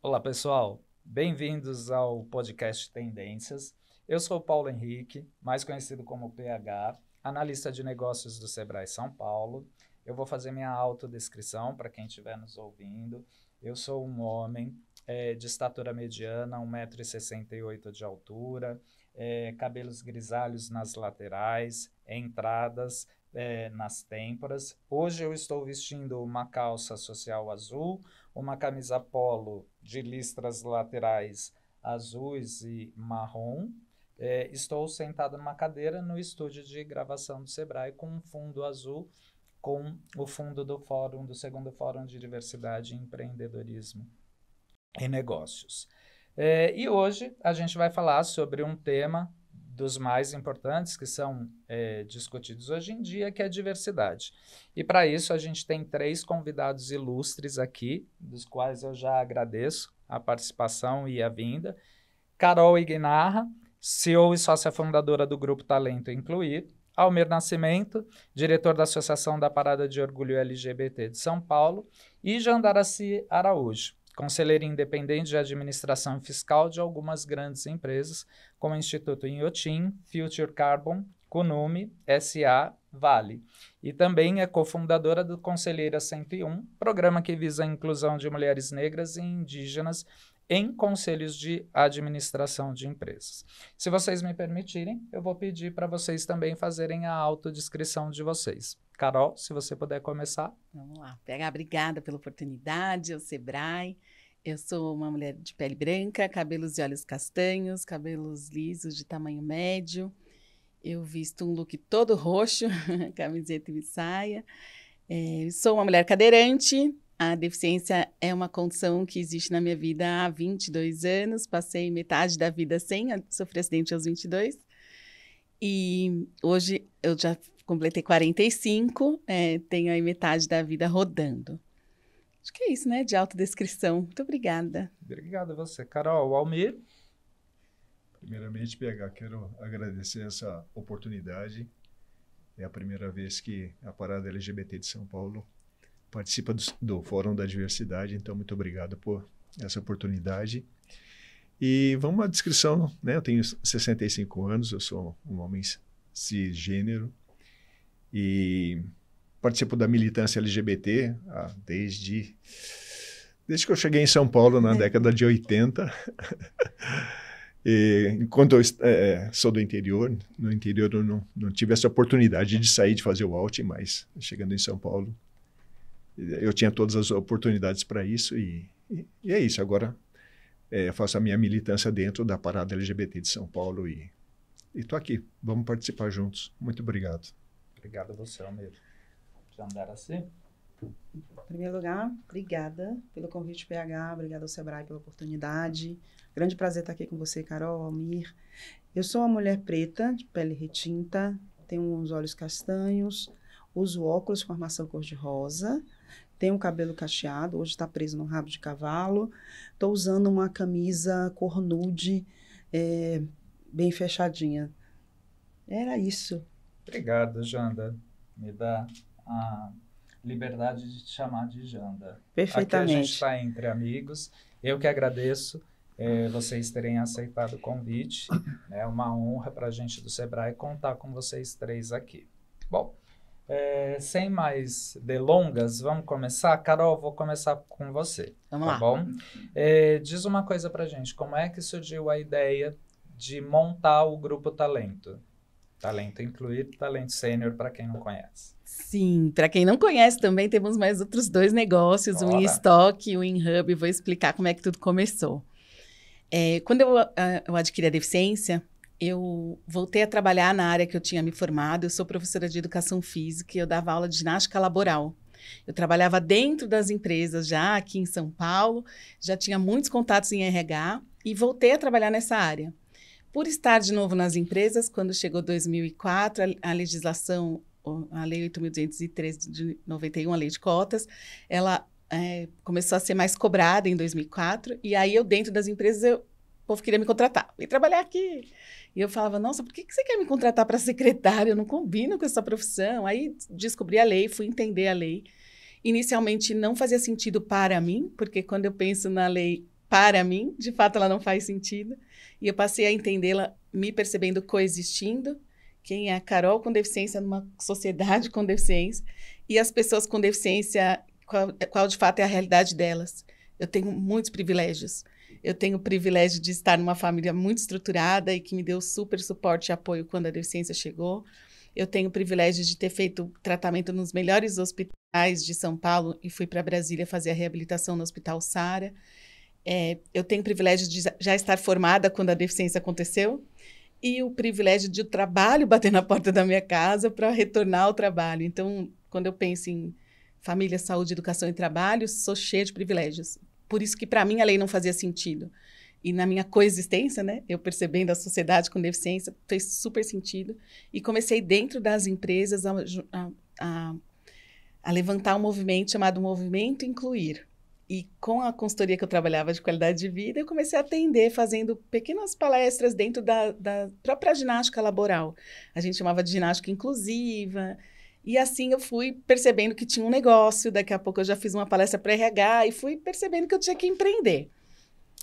Olá, pessoal. Bem-vindos ao podcast Tendências. Eu sou Paulo Henrique, mais conhecido como PH, analista de negócios do Sebrae São Paulo. Eu vou fazer minha autodescrição para quem estiver nos ouvindo. Eu sou um homem é, de estatura mediana, 1,68m de altura, é, cabelos grisalhos nas laterais, entradas é, nas têmporas. Hoje eu estou vestindo uma calça social azul, uma camisa polo de listras laterais azuis e marrom. É, estou sentado numa cadeira no estúdio de gravação do Sebrae com um fundo azul, com o fundo do fórum, do segundo fórum de diversidade, empreendedorismo e negócios. É, e hoje a gente vai falar sobre um tema dos mais importantes que são é, discutidos hoje em dia, que é a diversidade. E para isso a gente tem três convidados ilustres aqui, dos quais eu já agradeço a participação e a vinda. Carol Ignarra, CEO e sócia fundadora do Grupo Talento Incluir. Almir Nascimento, diretor da Associação da Parada de Orgulho LGBT de São Paulo. E Jandaraci Araújo, Conselheiro independente de administração fiscal de algumas grandes empresas, como Instituto Inhotim, Future Carbon, Conume, SA, Vale. E também é cofundadora do Conselheira 101, programa que visa a inclusão de mulheres negras e indígenas em conselhos de administração de empresas. Se vocês me permitirem, eu vou pedir para vocês também fazerem a autodescrição de vocês. Carol, se você puder começar. Vamos lá. Pega, obrigada pela oportunidade, o Sebrae. Eu sou uma mulher de pele branca, cabelos e olhos castanhos, cabelos lisos de tamanho médio. Eu visto um look todo roxo, camiseta e saia. É, sou uma mulher cadeirante. A deficiência é uma condição que existe na minha vida há 22 anos. Passei metade da vida sem sofrer acidente aos 22. E hoje eu já completei 45, é, eh, tenho aí metade da vida rodando. Acho que é isso, né? De autodescrição. Muito obrigada. Obrigada a você, Carol. Almir. Primeiramente, PH, quero agradecer essa oportunidade. É a primeira vez que a Parada LGBT de São Paulo participa do, do Fórum da Diversidade, então muito obrigado por essa oportunidade. E vamos à descrição, né? Eu tenho 65 anos, eu sou um homem cisgênero e participo da militância LGBT ah, desde, desde que eu cheguei em São Paulo na é. década de 80. e, enquanto eu é, é, sou do interior, no interior eu não, não tive essa oportunidade de sair de fazer o alt, mas chegando em São Paulo eu tinha todas as oportunidades para isso e, e, e, é isso. Agora é, faço a minha militância dentro da parada LGBT de São Paulo e estou aqui. Vamos participar juntos. Muito obrigado. Obrigado a você, Almeida. Jandaracê. Em primeiro lugar, obrigada pelo convite, PH, obrigada ao Sebrae pela oportunidade. Grande prazer estar aqui com você, Carol, Almir. Eu sou uma mulher preta, de pele retinta, tenho uns olhos castanhos, uso óculos com armação cor-de-rosa, tenho um cabelo cacheado, hoje está preso no rabo de cavalo, estou usando uma camisa cor nude, é, bem fechadinha. Era isso. Obrigado, Janda. Me dá a liberdade de te chamar de Janda. Perfeitamente. Aqui a gente está entre amigos. Eu que agradeço eh, vocês terem aceitado o convite. Né? É uma honra para a gente do Sebrae contar com vocês três aqui. Bom, eh, sem mais delongas, vamos começar? Carol, vou começar com você. Vamos tá lá. bom? Eh, diz uma coisa para gente. Como é que surgiu a ideia de montar o Grupo Talento? Talento incluído, talento sênior para quem não conhece. Sim, para quem não conhece também temos mais outros dois negócios, Olá. um em estoque e um em hub. Vou explicar como é que tudo começou. É, quando eu, ah, eu adquiri a deficiência, eu voltei a trabalhar na área que eu tinha me formado. Eu sou professora de educação física e eu dava aula de ginástica laboral. Eu trabalhava dentro das empresas já aqui em São Paulo, já tinha muitos contatos em RH e voltei a trabalhar nessa área. Por estar de novo nas empresas, quando chegou 2004, a, a legislação, a Lei 8.203 de 91, a Lei de Cotas, ela é, começou a ser mais cobrada em 2004. E aí eu, dentro das empresas, eu, o povo queria me contratar. Vem trabalhar aqui. E eu falava, nossa, por que, que você quer me contratar para secretária? Eu não combino com essa profissão. Aí descobri a lei, fui entender a lei. Inicialmente não fazia sentido para mim, porque quando eu penso na lei para mim, de fato ela não faz sentido. E eu passei a entendê-la me percebendo coexistindo, quem é a Carol com deficiência numa sociedade com deficiência, e as pessoas com deficiência, qual, qual de fato é a realidade delas. Eu tenho muitos privilégios. Eu tenho o privilégio de estar numa família muito estruturada e que me deu super suporte e apoio quando a deficiência chegou. Eu tenho o privilégio de ter feito tratamento nos melhores hospitais de São Paulo e fui para Brasília fazer a reabilitação no Hospital Sara. É, eu tenho o privilégio de já estar formada quando a deficiência aconteceu e o privilégio de o trabalho bater na porta da minha casa para retornar ao trabalho. Então, quando eu penso em família, saúde, educação e trabalho, sou cheia de privilégios. Por isso que para mim a lei não fazia sentido. E na minha coexistência, né, eu percebendo a sociedade com deficiência, fez super sentido. E comecei dentro das empresas a, a, a, a levantar um movimento chamado Movimento Incluir e com a consultoria que eu trabalhava de qualidade de vida, eu comecei a atender fazendo pequenas palestras dentro da, da própria ginástica laboral. A gente chamava de ginástica inclusiva. E assim eu fui percebendo que tinha um negócio. Daqui a pouco eu já fiz uma palestra para RH e fui percebendo que eu tinha que empreender.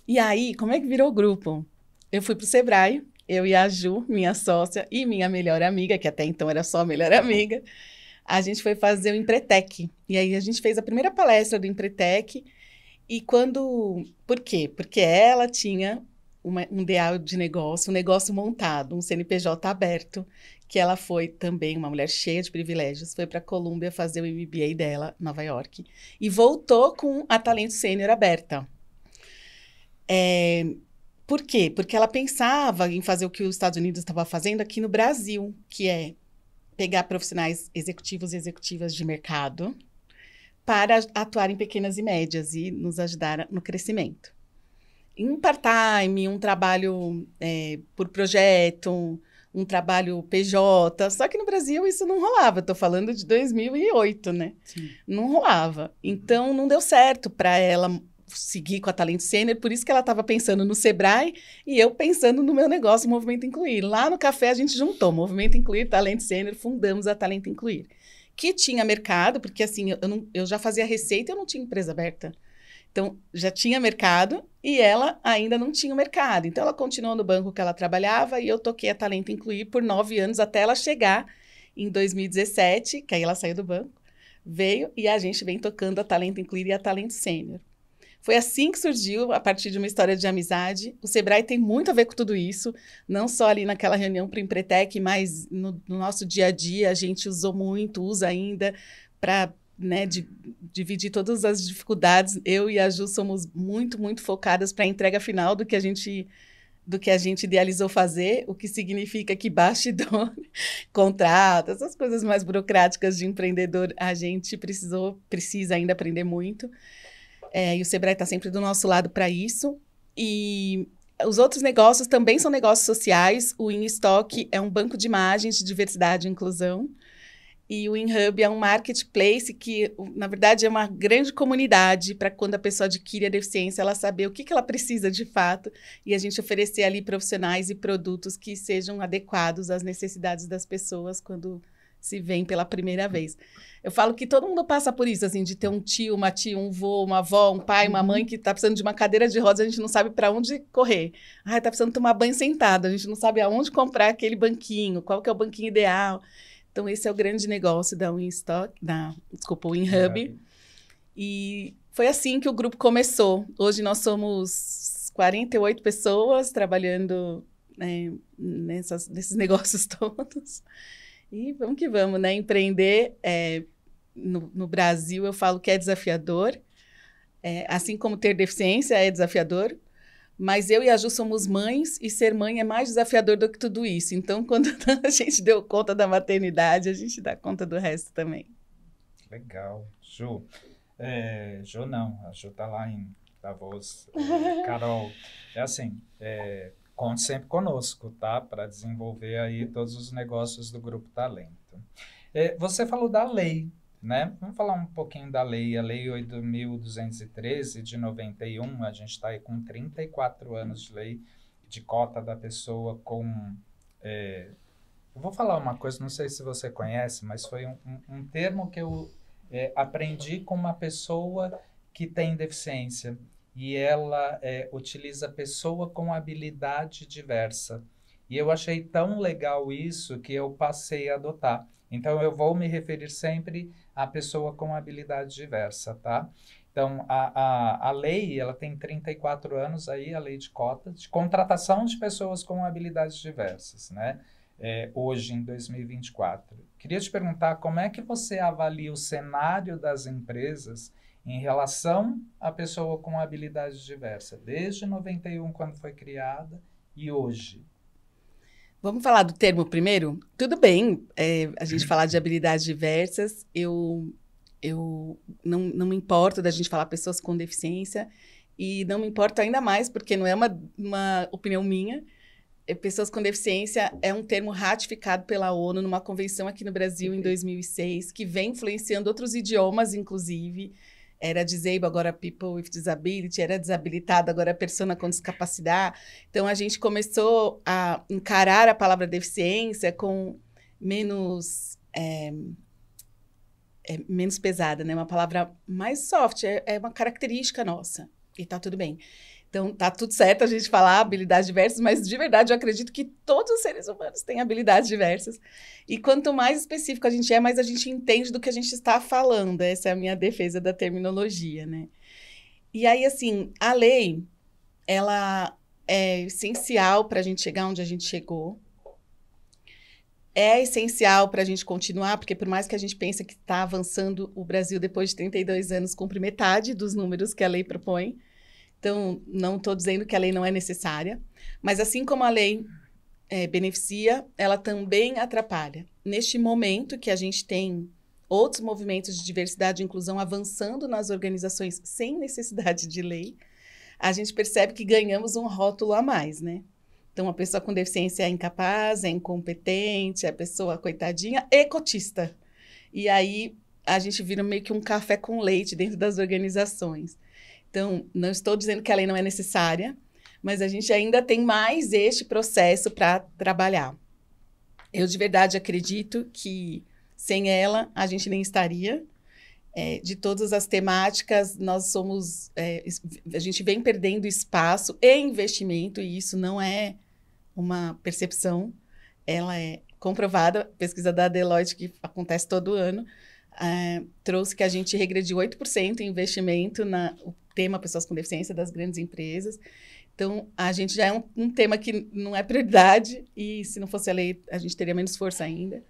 E aí, como é que virou o grupo? Eu fui para o Sebrae, eu e a Ju, minha sócia e minha melhor amiga, que até então era só a melhor amiga, a gente foi fazer o Empretec. E aí a gente fez a primeira palestra do Empretec e quando. Por quê? Porque ela tinha uma, um DA de negócio, um negócio montado, um CNPJ aberto, que ela foi também uma mulher cheia de privilégios, foi para a Colômbia fazer o MBA dela, Nova York, e voltou com a Talento Sênior aberta. É, por quê? Porque ela pensava em fazer o que os Estados Unidos estava fazendo aqui no Brasil, que é pegar profissionais executivos e executivas de mercado, para atuar em pequenas e médias e nos ajudar no crescimento. Um part-time, um trabalho é, por projeto, um trabalho PJ, só que no Brasil isso não rolava. Estou falando de 2008, né? Sim. Não rolava. Então não deu certo para ela seguir com a Talent Center, por isso que ela estava pensando no Sebrae e eu pensando no meu negócio, Movimento Incluir. Lá no café a gente juntou Movimento Incluir, Talent Center, fundamos a Talento Incluir que tinha mercado, porque assim, eu, não, eu já fazia receita e eu não tinha empresa aberta. Então, já tinha mercado e ela ainda não tinha mercado. Então, ela continuou no banco que ela trabalhava e eu toquei a Talento Incluir por nove anos até ela chegar em 2017, que aí ela saiu do banco, veio e a gente vem tocando a Talento Incluir e a Talento Sênior. Foi assim que surgiu, a partir de uma história de amizade. O Sebrae tem muito a ver com tudo isso, não só ali naquela reunião para o Empretec, mas no, no, nosso dia a dia a gente usou muito, usa ainda para né, dividir todas as dificuldades. Eu e a Ju somos muito, muito focadas para a entrega final do que a gente do que a gente idealizou fazer, o que significa que bastidor, contrato, essas coisas mais burocráticas de empreendedor, a gente precisou, precisa ainda aprender muito. É, e o Sebrae está sempre do nosso lado para isso. E os outros negócios também são negócios sociais. O InStock é um banco de imagens de diversidade e inclusão. E o InHub é um marketplace que, na verdade, é uma grande comunidade para quando a pessoa adquire a deficiência, ela saber o que, que ela precisa de fato e a gente oferecer ali profissionais e produtos que sejam adequados às necessidades das pessoas quando se vem pela primeira vez. Eu falo que todo mundo passa por isso, assim, de ter um tio, uma tia, um vô, uma avó, um pai, uma mãe uhum. que está precisando de uma cadeira de rodas, a gente não sabe para onde correr. Ah, está precisando tomar banho sentado, a gente não sabe aonde comprar aquele banquinho, qual que é o banquinho ideal. Então, esse é o grande negócio da Winstock, da, desculpa, WinHub. É. E foi assim que o grupo começou. Hoje nós somos 48 pessoas trabalhando né, nessas, nesses negócios todos. E vamos que vamos, né? Empreender é, no, no, Brasil, eu falo que é desafiador, é, assim como ter deficiência é desafiador, mas eu e a Ju somos mães e ser mãe é mais desafiador do que tudo isso. Então, quando a gente deu conta da maternidade, a gente dá conta do resto também. Legal. Ju, é, Ju não, a Ju tá lá em Davos. É, Carol, é assim, é, Conte sempre conosco, tá? Para desenvolver aí todos os negócios do Grupo Talento. É, você falou da lei, né? Vamos falar um pouquinho da lei, a Lei 8.213 de 91, a gente está aí com 34 anos de lei de cota da pessoa com. É, eu vou falar uma coisa, não sei se você conhece, mas foi um, um, um termo que eu é, aprendi com uma pessoa que tem deficiência e ela é, utiliza pessoa com habilidade diversa. E eu achei tão legal isso que eu passei a adotar. Então, eu vou me referir sempre à pessoa com habilidade diversa, tá? Então, a, a, a lei, ela tem 34 anos aí, a lei de cotas, de contratação de pessoas com habilidades diversas, né? É, hoje, em 2024. Queria te perguntar como é que você avalia o cenário das empresas em relação à pessoa com habilidades diversas, desde 91, quando foi criada, e hoje? Vamos falar do termo primeiro? Tudo bem é, a gente falar de habilidades diversas. Eu, eu não, não me importo da gente falar pessoas com deficiência e não me importo ainda mais, porque não é uma, uma opinião minha. É, pessoas com deficiência é um termo ratificado pela ONU numa convenção aqui no Brasil em 2006, que vem influenciando outros idiomas, inclusive era disabled, agora people with disability, era desabilitado, agora persona com discapacidade. Então a gente começou a encarar a palavra deficiência com menos é, é menos pesada, né? Uma palavra mais soft, é, é uma característica nossa. E tá tudo bem. Então, tá tudo certo a gente falar habilidades diversas, mas de verdade eu acredito que todos os seres humanos têm habilidades diversas. E quanto mais específico a gente é, mais a gente entende do que a gente está falando. Essa é a minha defesa da terminologia, né? E aí, assim, a lei, ela é essencial para a gente chegar onde a gente chegou. É essencial para a gente continuar, porque por mais que a gente pense que está avançando, o Brasil, depois de 32 anos, cumpre metade dos números que a lei propõe. Então, não estou dizendo que a lei não é necessária, mas assim como a lei é, beneficia, ela também atrapalha. Neste momento que a gente tem outros movimentos de diversidade e inclusão avançando nas organizações sem necessidade de lei, a gente percebe que ganhamos um rótulo a mais, né? Então, a pessoa com deficiência é incapaz, é incompetente, é pessoa coitadinha e cotista. E aí, a gente vira meio que um café com leite dentro das organizações. Então, não estou dizendo que a lei não é necessária, mas a gente ainda tem mais este processo para trabalhar. Eu de verdade acredito que sem ela a gente nem estaria. É, de todas as temáticas, nós somos. É, a gente vem perdendo espaço e investimento, e isso não é uma percepção, ela é comprovada. A pesquisa da Deloitte, que acontece todo ano, é, trouxe que a gente regrediu 8% em investimento na, tema pessoas com deficiência das grandes empresas. Então, a gente já é um, um tema que não é prioridade e se não fosse a lei, a gente teria menos força ainda.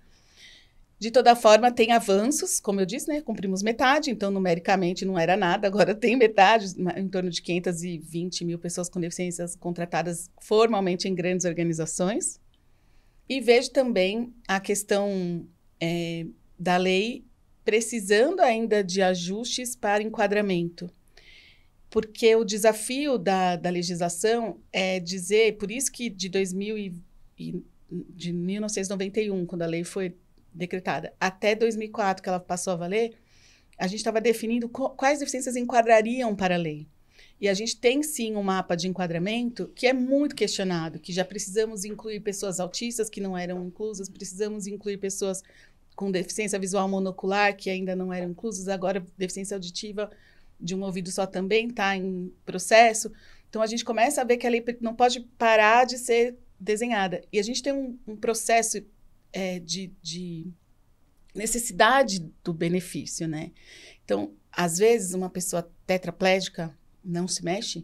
De toda forma, tem avanços, como eu disse, né? Cumprimos metade, então numericamente não era nada, agora tem metade, em torno de 520 mil pessoas com deficiências contratadas formalmente em grandes organizações. E vejo também a questão é, da lei precisando ainda de ajustes para enquadramento porque o desafio da, da legislação é dizer, por isso que de 2000 e, e, de 1991, quando a lei foi decretada, até 2004 que ela passou a valer, a gente estava definindo quais deficiências enquadrariam para a lei. E a gente tem sim um mapa de enquadramento que é muito questionado, que já precisamos incluir pessoas autistas que não eram inclusas, precisamos incluir pessoas com deficiência visual monocular que ainda não eram inclusas, agora deficiência auditiva de um ouvido só também está em processo. Então a gente começa a ver que a lei não pode parar de ser desenhada. E a gente tem um, um processo é, de, de necessidade do benefício, né? Então, às vezes, uma pessoa tetraplégica não se mexe,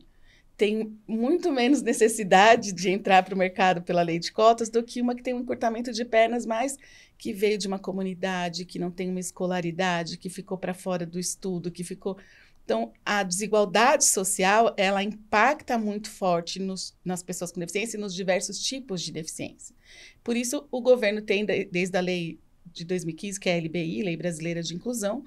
tem muito menos necessidade de entrar para o mercado pela lei de cotas do que uma que tem um encurtamento de pernas, mas que veio de uma comunidade, que não tem uma escolaridade, que ficou para fora do estudo, que ficou. Então, a desigualdade social, ela impacta muito forte nos, nas pessoas com deficiência e nos diversos tipos de deficiência. Por isso, o governo tem, desde a lei de 2015, que é a LBI, Lei Brasileira de Inclusão,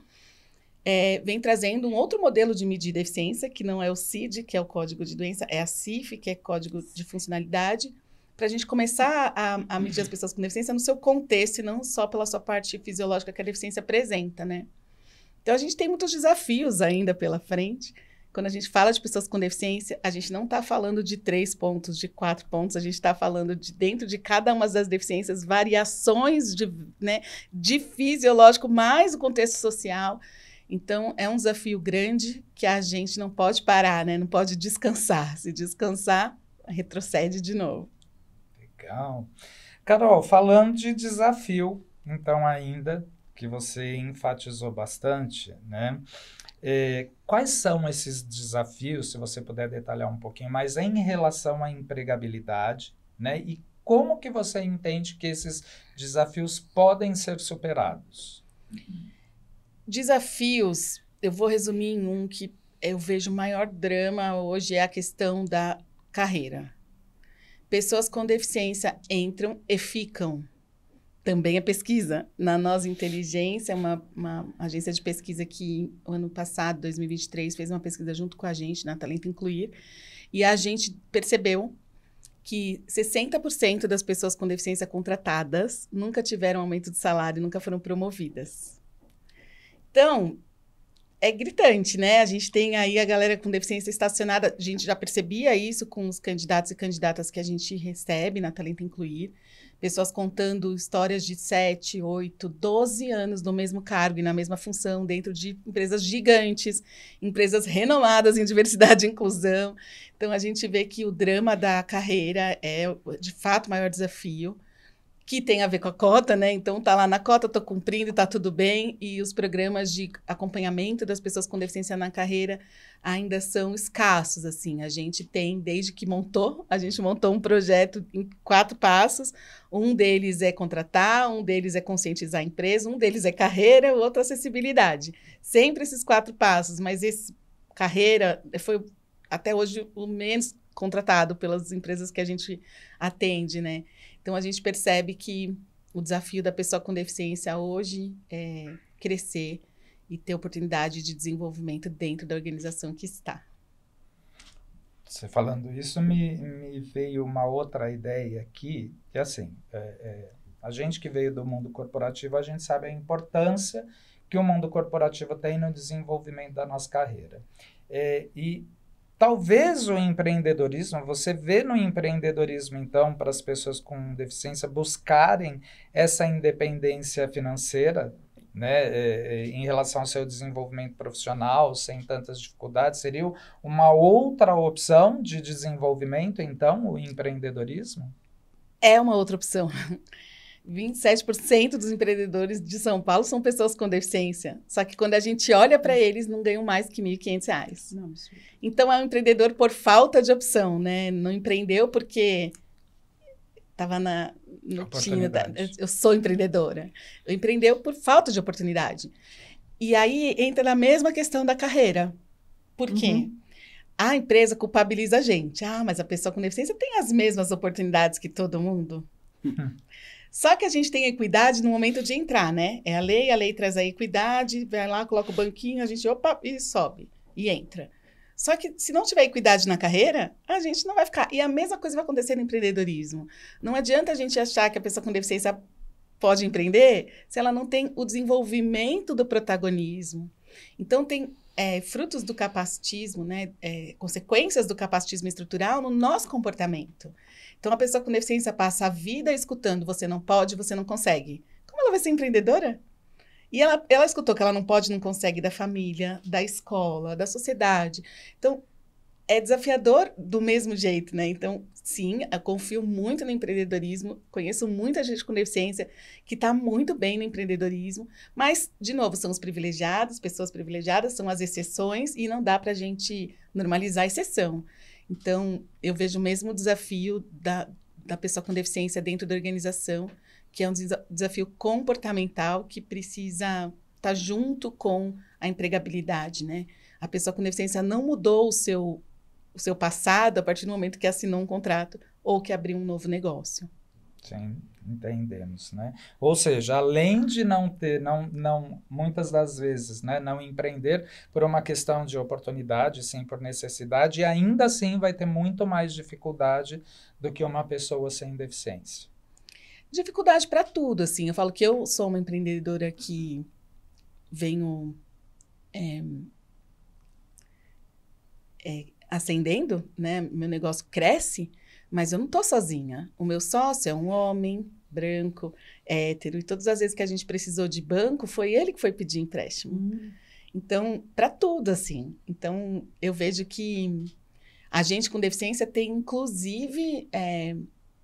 é, vem trazendo um outro modelo de medir deficiência, que não é o CID, que é o Código de Doença, é a CIF, que é Código de Funcionalidade, para a gente começar a, a medir as pessoas com deficiência no seu contexto e não só pela sua parte fisiológica que a deficiência apresenta, né? Então a gente tem muitos desafios ainda pela frente. Quando a gente fala de pessoas com deficiência, a gente não está falando de três pontos, de quatro pontos, a gente está falando de dentro de cada uma das deficiências, variações de, né, de fisiológico, mais o contexto social. Então, é um desafio grande que a gente não pode parar, né? não pode descansar. Se descansar, retrocede de novo. Legal. Carol, falando de desafio, então, ainda, que você enfatizou bastante, né? É, quais são esses desafios, se você puder detalhar um pouquinho mais, em relação à empregabilidade, né? E como que você entende que esses desafios podem ser superados? Desafios, eu vou resumir em um que eu vejo o maior drama hoje é a questão da carreira. Pessoas com deficiência entram e ficam também é pesquisa. Na Nós Inteligência, uma, uma agência de pesquisa que, ano passado, 2023, fez uma pesquisa junto com a gente, na Talento Incluir, e a gente percebeu que 60% das pessoas com deficiência contratadas nunca tiveram aumento de salário, nunca foram promovidas. Então, é gritante, né? A gente tem aí a galera com deficiência estacionada. A gente já percebia isso com os candidatos e candidatas que a gente recebe na Talento Incluir pessoas contando histórias de 7, 8, 12 anos no mesmo cargo e na mesma função, dentro de empresas gigantes, empresas renomadas em diversidade e inclusão. Então a gente vê que o drama da carreira é de fato o maior desafio que tem a ver com a cota, né? Então tá lá na cota, tô cumprindo, tá tudo bem. E os programas de acompanhamento das pessoas com deficiência na carreira ainda são escassos, assim. A gente tem, desde que montou, a gente montou um projeto em quatro passos. Um deles é contratar, um deles é conscientizar a empresa, um deles é carreira, o outro é acessibilidade. Sempre esses quatro passos, mas esse carreira foi até hoje o menos contratado pelas empresas que a gente atende, né? Então a gente percebe que o desafio da pessoa com deficiência hoje é crescer e ter oportunidade de desenvolvimento dentro da organização que está. Você falando isso, me, me veio uma outra ideia aqui, que é assim, é, é, a gente que veio do mundo corporativo, a gente sabe a importância que o mundo corporativo tem no desenvolvimento da nossa carreira. É, e Talvez o empreendedorismo, você vê no empreendedorismo, então, para as pessoas com deficiência buscarem essa independência financeira, né, é, é, em relação ao seu desenvolvimento profissional, sem tantas dificuldades, seria uma outra opção de desenvolvimento, então, o empreendedorismo? É uma outra opção. 27% dos empreendedores de São Paulo são pessoas com deficiência. Só que quando a gente olha para eles, não ganham mais que R$ 1.500. Não, então, é um empreendedor por falta de opção, né? Não empreendeu porque estava na no time eu sou empreendedora. Eu empreendeu por falta de oportunidade. E aí entra na mesma questão da carreira. Por quê? Uhum. A empresa culpabiliza a gente. Ah, mas a pessoa com deficiência tem as mesmas oportunidades que todo mundo. Uhum. Só que a gente tem equidade no momento de entrar, né? É a lei, a lei traz a equidade, vai lá, coloca o banquinho, a gente, opa, e sobe, e entra. Só que se não tiver equidade na carreira, a gente não vai ficar. E a mesma coisa vai acontecer no empreendedorismo. Não adianta a gente achar que a pessoa com deficiência pode empreender se ela não tem o desenvolvimento do protagonismo. Então, tem é, frutos do capacitismo, né, é, consequências do capacitismo estrutural no nosso comportamento. Então, a pessoa com deficiência passa a vida escutando: você não pode, você não consegue. Como ela vai ser empreendedora? E ela, ela escutou que ela não pode, não consegue da família, da escola, da sociedade. Então, é desafiador do mesmo jeito, né? Então, sim, eu confio muito no empreendedorismo. Conheço muita gente com deficiência que está muito bem no empreendedorismo. Mas, de novo, são os privilegiados, pessoas privilegiadas, são as exceções e não dá para a gente normalizar a exceção. Então, eu vejo o mesmo desafio da, da pessoa com deficiência dentro da organização, que é um desafio comportamental que precisa estar tá junto com a empregabilidade, né? A pessoa com deficiência não mudou o seu, o seu passado a partir do momento que assinou um contrato ou que abriu um novo negócio entendemos, né? Ou seja, além de não ter, não, não, muitas das vezes, né, não empreender por uma questão de oportunidade, sim por necessidade, e ainda assim vai ter muito mais dificuldade do que uma pessoa sem deficiência. Dificuldade para tudo, assim. Eu falo que eu sou uma empreendedora que venho é, é, ascendendo, né? Meu negócio cresce mas eu não tô sozinha. O meu sócio é um homem branco, hétero, e todas as vezes que a gente precisou de banco, foi ele que foi pedir empréstimo. Uhum. Então, para tudo, assim. Então, eu vejo que a gente com deficiência tem, inclusive, é,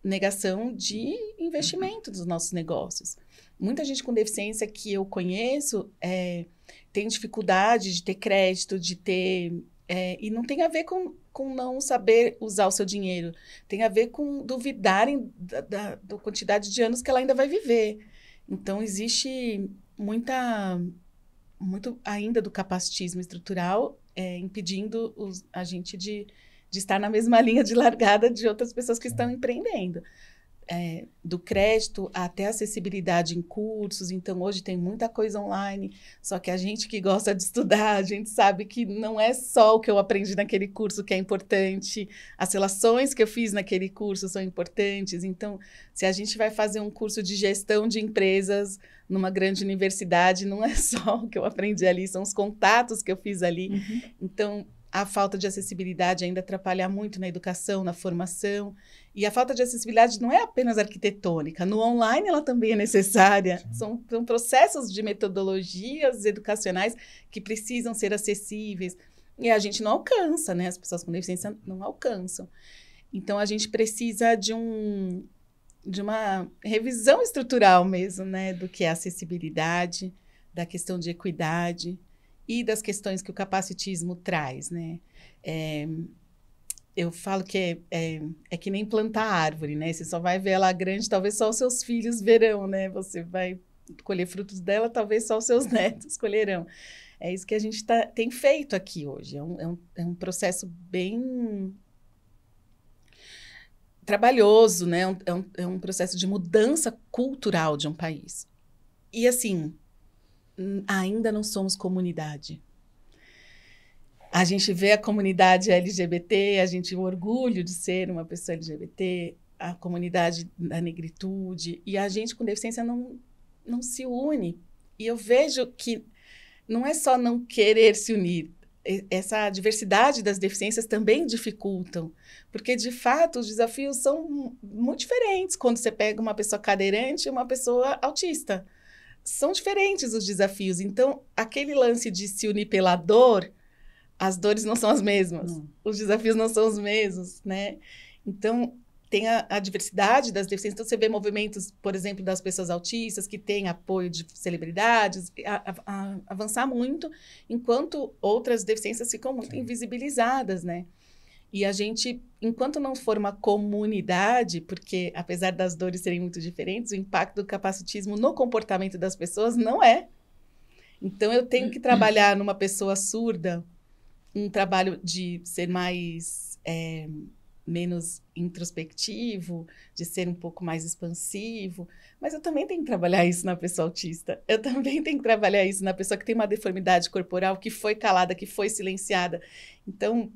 negação de investimento dos nossos negócios. Muita gente com deficiência que eu conheço é, tem dificuldade de ter crédito, de ter. É, e não tem a ver com com não saber usar o seu dinheiro. Tem a ver com duvidarem da, da, da quantidade de anos que ela ainda vai viver. Então, existe muita muito ainda do capacitismo estrutural é, impedindo os, a gente de, de estar na mesma linha de largada de outras pessoas que estão uhum. empreendendo é, do crédito até acessibilidade em cursos. Então, hoje tem muita coisa online. Só que a gente que gosta de estudar, a gente sabe que não é só o que eu aprendi naquele curso que é importante. As relações que eu fiz naquele curso são importantes. Então, se a gente vai fazer um curso de gestão de empresas numa grande universidade, não é só o que eu aprendi ali, são os contatos que eu fiz ali. Uhum. Então, a falta de acessibilidade ainda atrapalha muito na educação, na formação. E a falta de acessibilidade não é apenas arquitetônica, no online ela também é necessária. São, são, processos de metodologias educacionais que precisam ser acessíveis. E a gente não alcança, né? As pessoas com deficiência não alcançam. Então a gente precisa de um de uma revisão estrutural mesmo, né, do que é acessibilidade, da questão de equidade e das questões que o capacitismo traz, né? É, eu falo que é, é, é, que nem plantar árvore, né? Você só vai ver ela grande, talvez só os seus filhos verão, né? Você vai colher frutos dela, talvez só os seus netos colherão. É isso que a gente tá, tem feito aqui hoje. É um, é um, é um processo bem trabalhoso, né? É um, é um é processo de mudança cultural de um país. E assim, ainda não somos comunidade. A gente vê a comunidade LGBT, a gente o orgulho de ser uma pessoa LGBT, a comunidade da negritude, e a gente com deficiência não, não se une. E eu vejo que não é só não querer se unir, essa diversidade das deficiências também dificultam, porque de fato os desafios são muito diferentes quando você pega uma pessoa cadeirante e uma pessoa autista são diferentes os desafios. Então, aquele lance de se unir pela dor, as dores não são as mesmas, hum. os desafios não são os mesmos, né? Então, tem a, a, diversidade das deficiências. Então, você vê movimentos, por exemplo, das pessoas autistas, que têm apoio de celebridades, a, a, avançar muito, enquanto outras deficiências ficam muito Sim. invisibilizadas, né? E a gente, enquanto não for uma comunidade, porque apesar das dores serem muito diferentes, o impacto do capacitismo no comportamento das pessoas não é. Então eu tenho que hum. trabalhar numa pessoa surda um trabalho de ser mais é, menos introspectivo, de ser um pouco mais expansivo, mas eu também tenho que trabalhar isso na pessoa autista. Eu também tenho que trabalhar isso na pessoa que tem uma deformidade corporal, que foi calada, que foi silenciada. Então,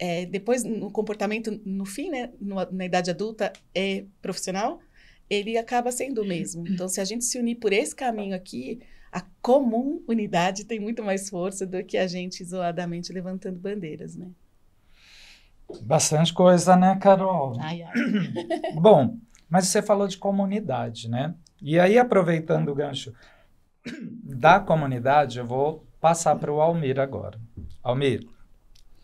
é, depois no comportamento no fim, né, na, na idade adulta é profissional, ele acaba sendo o mesmo. Então, se a gente se unir por esse caminho aqui, a comum unidade tem muito mais força do que a gente isoladamente levantando bandeiras, né? Bastante coisa, né, Carol? Ai, ai. Bom, mas você falou de comunidade, né? E aí, aproveitando o gancho da comunidade, eu vou passar para o Almir agora. Almir,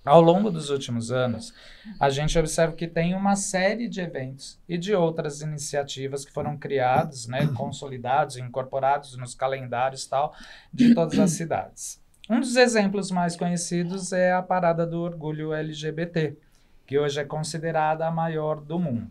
ao longo dos últimos anos, a gente observa que tem uma série de eventos e de outras iniciativas que foram criados, né, consolidados, incorporados nos calendários tal de todas as cidades. Um dos exemplos mais conhecidos é a parada do orgulho LGBT, que hoje é considerada a maior do mundo.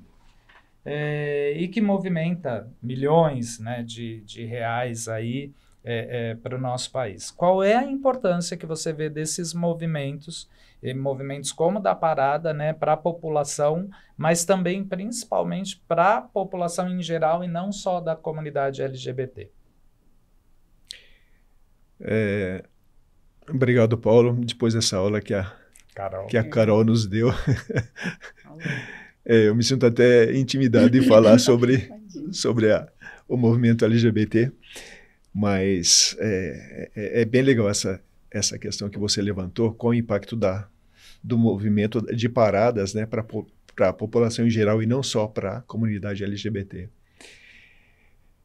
É, e que movimenta milhões né, de, de reais aí é, é, para o nosso país. Qual é a importância que você vê desses movimentos eh, movimentos como da parada, né, para a população, mas também principalmente para a população em geral e não só da comunidade LGBT. É, obrigado, Paulo. Depois dessa aula que a Carol, que a Carol nos deu, é, eu me sinto até intimidado de falar sobre, sobre a, o movimento LGBT, mas é, é, é bem legal essa, essa questão que você levantou, qual o impacto da do movimento de paradas né, para a população em geral e não só para a comunidade LGBT.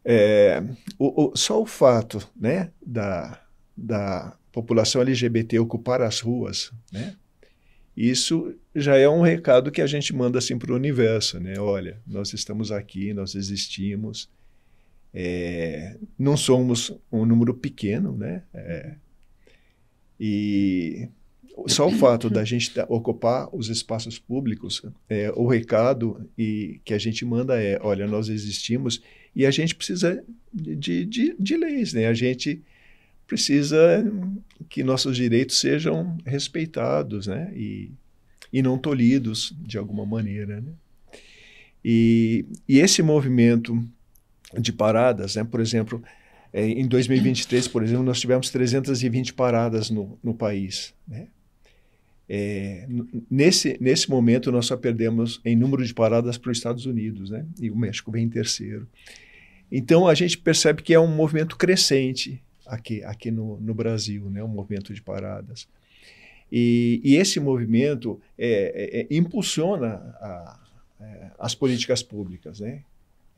É, o, o, só o fato né, da, da população LGBT ocupar as ruas, né, isso já é um recado que a gente manda assim para o universo, né? Olha, nós estamos aqui, nós existimos, é, não somos um número pequeno, né? É, e só o fato da gente ocupar os espaços públicos, é, o recado e que a gente manda é, olha, nós existimos e a gente precisa de, de, de leis, né? A gente precisa que nossos direitos sejam respeitados, né? E, e não tolhidos de alguma maneira, né? E, e esse movimento de paradas, né? Por exemplo, é, em 2023, por exemplo, nós tivemos 320 paradas no, no país. Né? É, nesse, nesse momento, nós só perdemos em número de paradas para os Estados Unidos, né? e o México vem em terceiro. Então, a gente percebe que é um movimento crescente aqui, aqui no, no Brasil, né? um movimento de paradas. E, e esse movimento é, é, é impulsiona a, é, as políticas públicas, né?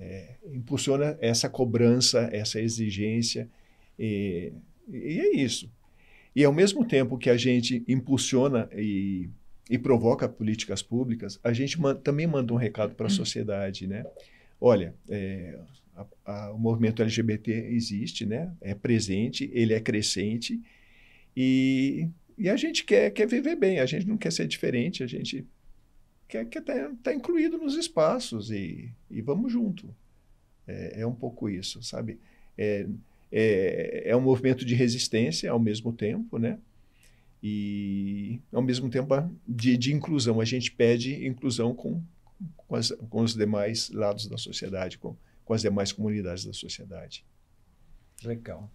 é, impulsiona essa cobrança, essa exigência, e, e, é isso. E ao mesmo tempo que a gente impulsiona e, e provoca políticas públicas, a gente man, também manda um recado para a hum. sociedade, né? Olha, é, a, a, o movimento LGBT existe, né? É presente, ele é crescente e, e a gente quer, quer viver bem, a gente não quer ser diferente, a gente que está é, é tá, tá incluído nos espaços e, e vamos junto. É, é um pouco isso, sabe? É, é, é um movimento de resistência ao mesmo tempo, né? E ao mesmo tempo de, de inclusão. A gente pede inclusão com, com, as, com os demais lados da sociedade, com, com as demais comunidades da sociedade. Legal.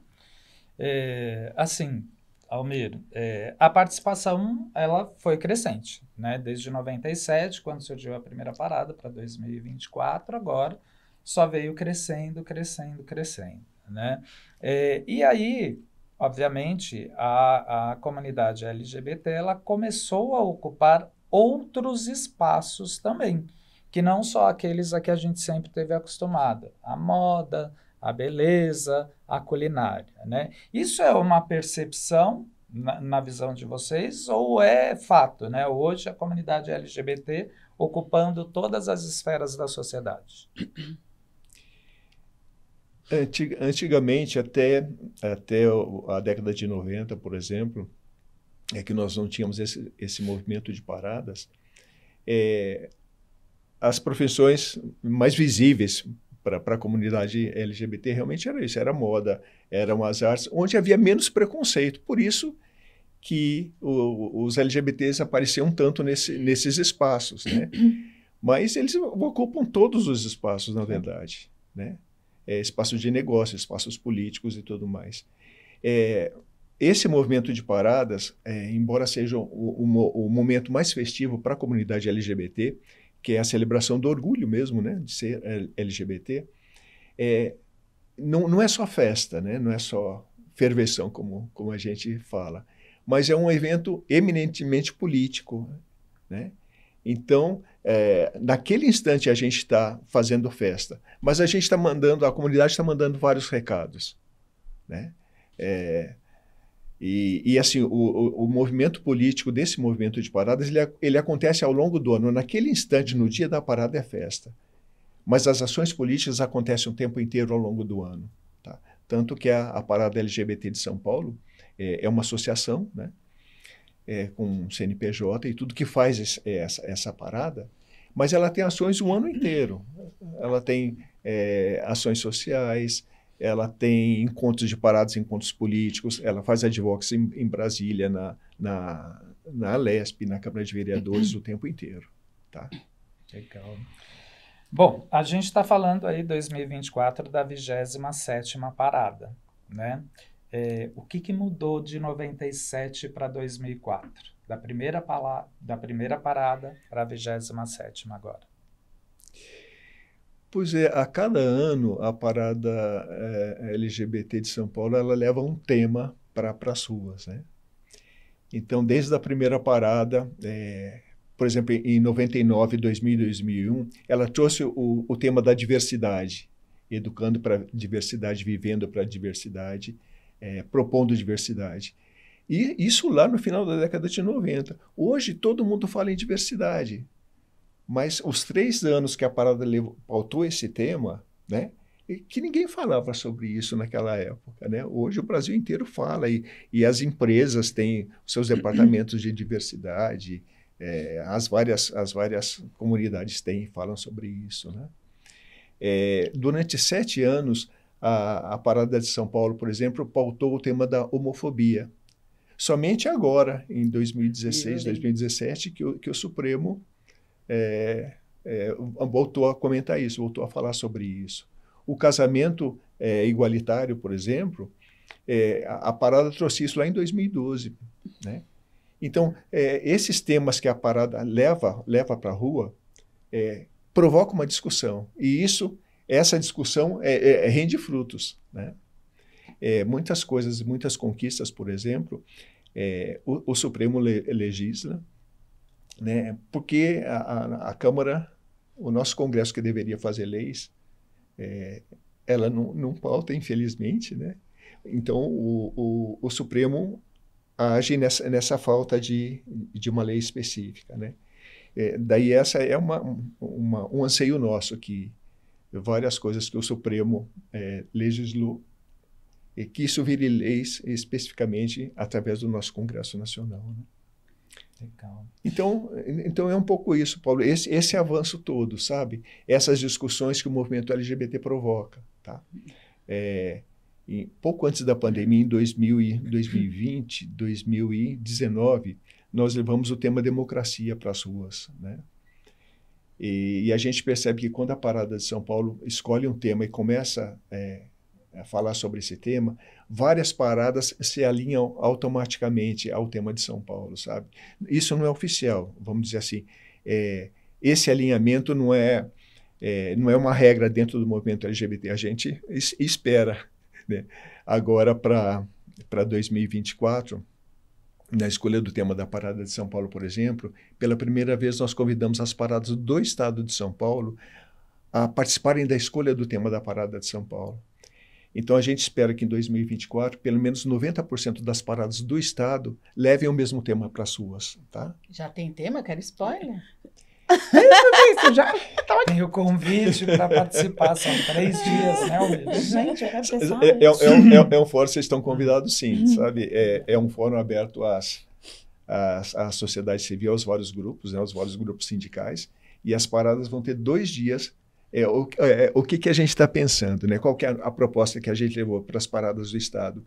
É, assim, Almir, é, a participação ela foi crescente, né? Desde 97, quando surgiu a primeira parada, para 2024, agora só veio crescendo, crescendo, crescendo, né? É, e aí, obviamente, a, a comunidade LGBT ela começou a ocupar outros espaços também, que não só aqueles a que a gente sempre teve acostumado, a moda, a beleza, a culinária, né? Isso é uma percepção na, na, visão de vocês ou é fato, né? Hoje a comunidade LGBT ocupando todas as esferas da sociedade. Antig antigamente, até, até a década de 90, por exemplo, é que nós não tínhamos esse, esse movimento de paradas, é, as profissões mais visíveis para a comunidade LGBT realmente era isso, era moda, eram as artes, onde havia menos preconceito. Por isso que o, os LGBTs apareciam tanto nesse, nesses espaços, né? Mas eles ocupam todos os espaços, na verdade, né? É, de negócio, espaços políticos e tudo mais. É, esse movimento de paradas, é, embora seja o, o, o momento mais festivo para a comunidade LGBT, que é a celebração do orgulho mesmo, né, de ser LGBT, é, não, não é só festa, né, não é só ferveção, como, como a gente fala, mas é um evento eminentemente político. Né? Então, é, naquele instante a gente está fazendo festa, mas a gente está mandando, a comunidade está mandando vários recados. Né? É, e, e assim, o, o, o, movimento político desse movimento de paradas, ele, ele acontece ao longo do ano. Naquele instante, no dia da parada é festa. Mas as ações políticas acontecem o tempo inteiro ao longo do ano. Tá? Tanto que a, a Parada LGBT de São Paulo é, é uma associação, né? É, com CNPJ e tudo que faz esse, é, essa, essa parada, mas ela tem ações o ano inteiro. Ela tem é, ações sociais, ela tem encontros de parados, encontros políticos, ela faz advocacy em, em Brasília, na, na, na Lesp, na Câmara de Vereadores, o tempo inteiro. Tá? Legal. Bom, a gente está falando aí 2024 da 27ª parada, né? É, o que, que mudou de 97 para 2004? Da primeira, da primeira parada para a 27 agora. Pois é, a cada ano a parada é, eh, LGBT de São Paulo ela leva um tema para as ruas, né? Então, desde a primeira parada, é, por exemplo, em 99, 2000, 2001, ela trouxe o, o tema da diversidade, educando para diversidade, vivendo para diversidade, é, propondo diversidade. E isso lá no final da década de 90. Hoje todo mundo fala em diversidade. Mas os três anos que a parada levou, pautou esse tema, né? que ninguém falava sobre isso naquela época, né? Hoje o Brasil inteiro fala e, e as empresas têm seus departamentos de diversidade, é, as várias as várias comunidades têm falam sobre isso, né? É, durante sete anos a, a parada de São Paulo, por exemplo, pautou o tema da homofobia. Somente agora, em 2016, 2017, que o, que o Supremo é, é, voltou a comentar isso, voltou a falar sobre isso. O casamento é, igualitário, por exemplo, é, a, a, Parada trouxe isso lá em 2012. Né? Então, é, esses temas que a Parada leva, leva para a rua é, provocam uma discussão. E isso, essa discussão rende frutos. Né? muitas coisas, muitas conquistas, por exemplo, o, o Supremo le legisla, né? né? Porque a, a, a, Câmara, o nosso Congresso que deveria fazer leis, é, ela não, não pauta, infelizmente, né? Então, o, o, o Supremo age nessa, nessa falta de, de uma lei específica, né? É, daí essa é uma, uma, um anseio nosso que várias coisas que o Supremo é, legislou e que isso vire leis especificamente através do nosso Congresso Nacional, né? Legal. Então, então é um pouco isso, Paulo. Esse, esse avanço todo, sabe? Essas discussões que o movimento LGBT provoca, tá? É, em, pouco antes da pandemia, em 2000 e 2020, 2019, nós levamos o tema democracia para as ruas, né? E, e, a gente percebe que quando a parada de São Paulo escolhe um tema e começa é, eh, falar sobre esse tema, várias paradas se alinham automaticamente ao tema de São Paulo, sabe? Isso não é oficial, vamos dizer assim. É, esse alinhamento não é, é, não é uma regra dentro do movimento LGBT. A gente es espera. Né? Agora, para 2024, na escolha do tema da Parada de São Paulo, por exemplo, pela primeira vez nós convidamos as paradas do Estado de São Paulo a participarem da escolha do tema da Parada de São Paulo. Então a gente espera que em 2024, pelo menos 90% das paradas do estado levem o mesmo tema para as ruas, tá? Já tem tema? Quero spoiler. É isso, já tava... Tá tem o convite para participar, são três dias, né, Gente, eu quero pensar. É, é, é, um, é, é, um fórum, vocês estão convidados sim, uhum. sabe? É, é um fórum aberto às, às, à sociedade civil, aos vários grupos, né, aos vários grupos sindicais. E as paradas vão ter dois dias é, o, é, o que, que a gente está pensando, né? qual que é a, proposta que a gente levou para as paradas do Estado?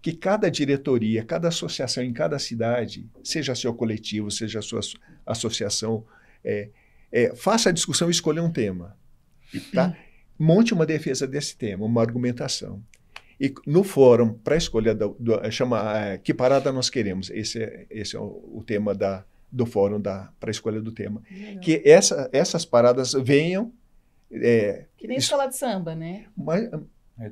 Que cada diretoria, cada associação em cada cidade, seja seu coletivo, seja sua associação, é, é, faça a discussão e escolha um tema. Tá? Monte uma defesa desse tema, uma argumentação. E no fórum, para a escolha, do, do, é, chama é, Que Parada Nós Queremos? Esse é, esse é o, o tema da, do fórum para a escolha do tema. Legal. Que essa, essas paradas venham é, que nem isso, escola de samba, né? Mais, é,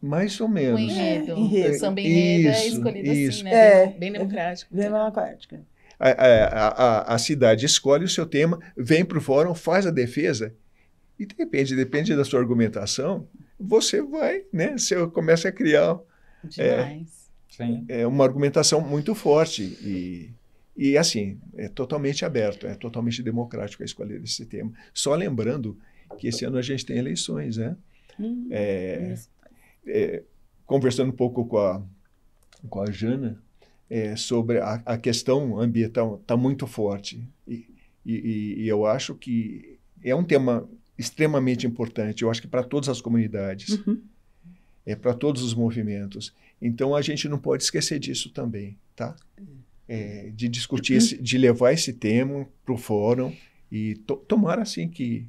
mais ou menos. O enredo. enredo. É, o é, samba enredo isso, é escolhido assim, isso. assim, né? É, bem, democrático. Bem democrático. A, a, a, a, cidade escolhe o seu tema, vem para o fórum, faz a defesa, e depende, depende da sua argumentação, você vai, né? Você começa a criar Demais. É, é uma argumentação muito forte e, e assim, é totalmente aberto, é totalmente democrático a escolha desse tema. Só lembrando que esse ano a gente tem eleições, né? Hum, é, é, conversando um pouco com a, com a Jana é, sobre a, a, questão ambiental está muito forte e, e, e, eu acho que é um tema extremamente importante. Eu acho que para todas as comunidades, uhum. é para todos os movimentos. Então a gente não pode esquecer disso também, tá? É, de discutir, uhum. esse, de levar esse tema para o fórum e to, tomar assim que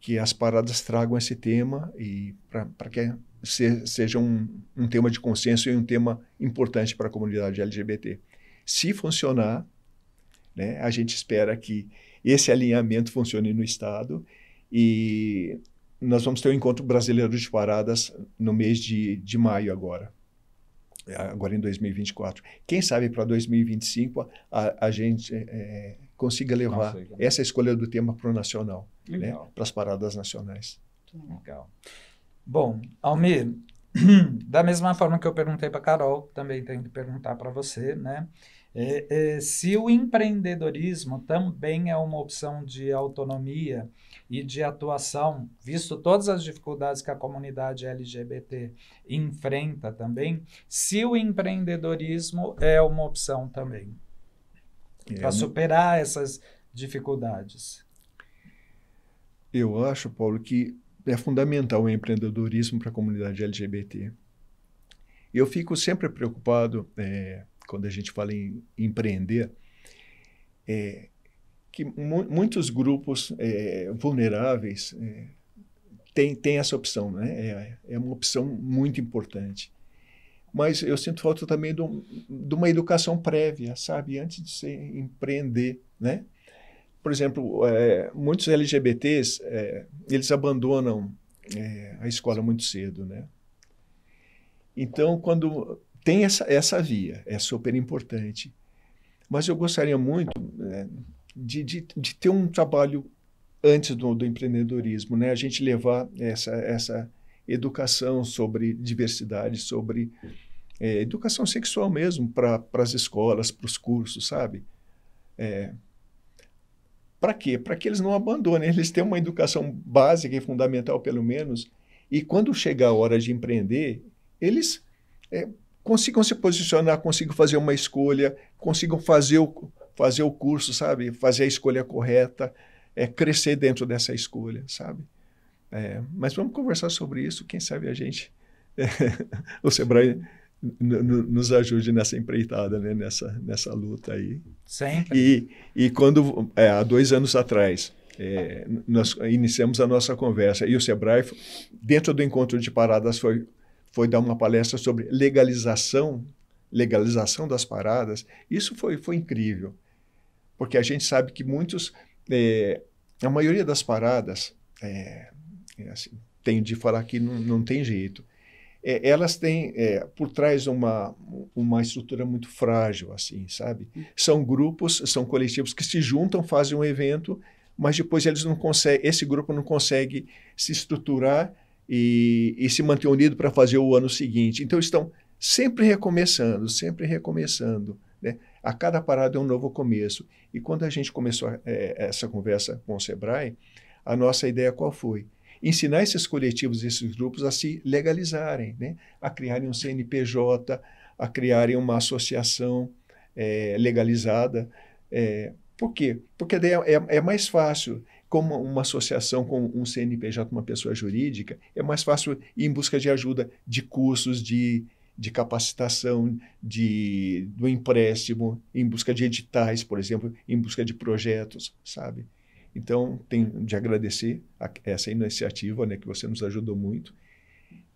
que as paradas tragam esse tema e para que se, seja um, um, tema de consenso e um tema importante para a comunidade LGBT. Se funcionar, né, a gente espera que esse alinhamento funcione no Estado e nós vamos ter o um Encontro Brasileiro de Paradas no mês de, de maio agora, é, agora em 2024. Quem sabe para 2025 a, a gente... É, consiga levar Nossa, essa escolha do tema para o nacional, né? para as paradas nacionais. Legal. Bom, Almir, da mesma forma que eu perguntei para Carol, também tenho que perguntar para você, né? É, é, se o empreendedorismo também é uma opção de autonomia e de atuação, visto todas as dificuldades que a comunidade LGBT enfrenta também, se o empreendedorismo é uma opção também. É, para superar essas dificuldades? Eu acho, Paulo, que é fundamental o empreendedorismo para a comunidade LGBT. Eu fico sempre preocupado é, quando a gente fala em empreender, é, que mu muitos grupos é, vulneráveis é, têm tem essa opção, né? É, é uma opção muito importante mas eu sinto falta também de uma educação prévia, sabe, antes de se empreender, né? Por exemplo, é, muitos LGBTs, é, eh, eles abandonam é, a escola muito cedo, né? Então, quando tem essa, essa via, é super importante. Mas eu gostaria muito né, de, de, de, ter um trabalho antes do, do empreendedorismo, né? A gente levar essa, essa educação sobre diversidade, sobre é, educação sexual mesmo para as escolas, para os cursos, sabe? É, para quê? Para que eles não abandonem, eles têm uma educação básica e fundamental, pelo menos, e quando chegar a hora de empreender, eles é, consigam se posicionar, consigam fazer uma escolha, consigam fazer o, fazer o curso, sabe? Fazer a escolha correta, é, crescer dentro dessa escolha, sabe? É, mas vamos conversar sobre isso, quem sabe a gente, é, o Sebrae, nos ajude nessa empreitada, né? nessa, nessa luta aí. Sempre. E, e quando, é, há dois anos atrás, é, nós iniciamos a nossa conversa e o Sebrae, dentro do encontro de paradas, foi, foi dar uma palestra sobre legalização, legalização das paradas. Isso foi, foi incrível, porque a gente sabe que muitos, é, a maioria das paradas, é, Assim, tenho de falar que não, não tem jeito. É, elas têm é, por trás uma, uma estrutura muito frágil, assim, sabe? Hum. São grupos, são coletivos que se juntam, fazem um evento, mas depois eles não conseguem, esse grupo não consegue se estruturar e, e se manter unido para fazer o ano seguinte. Então estão sempre recomeçando, sempre recomeçando. Né? A cada parada é um novo começo. E quando a gente começou é, essa conversa com o Sebrae, a nossa ideia qual foi? ensinar esses coletivos, esses grupos a se legalizarem, né? a criarem um CNPJ, a criarem uma associação é, legalizada. É, por quê? Porque daí é, é, é mais fácil como uma associação com um CNPJ, uma pessoa jurídica, é mais fácil ir em busca de ajuda, de cursos, de, de capacitação, de, do empréstimo, em busca de editais, por exemplo, em busca de projetos, sabe? Então, tenho de agradecer a, essa iniciativa, né, que você nos ajudou muito.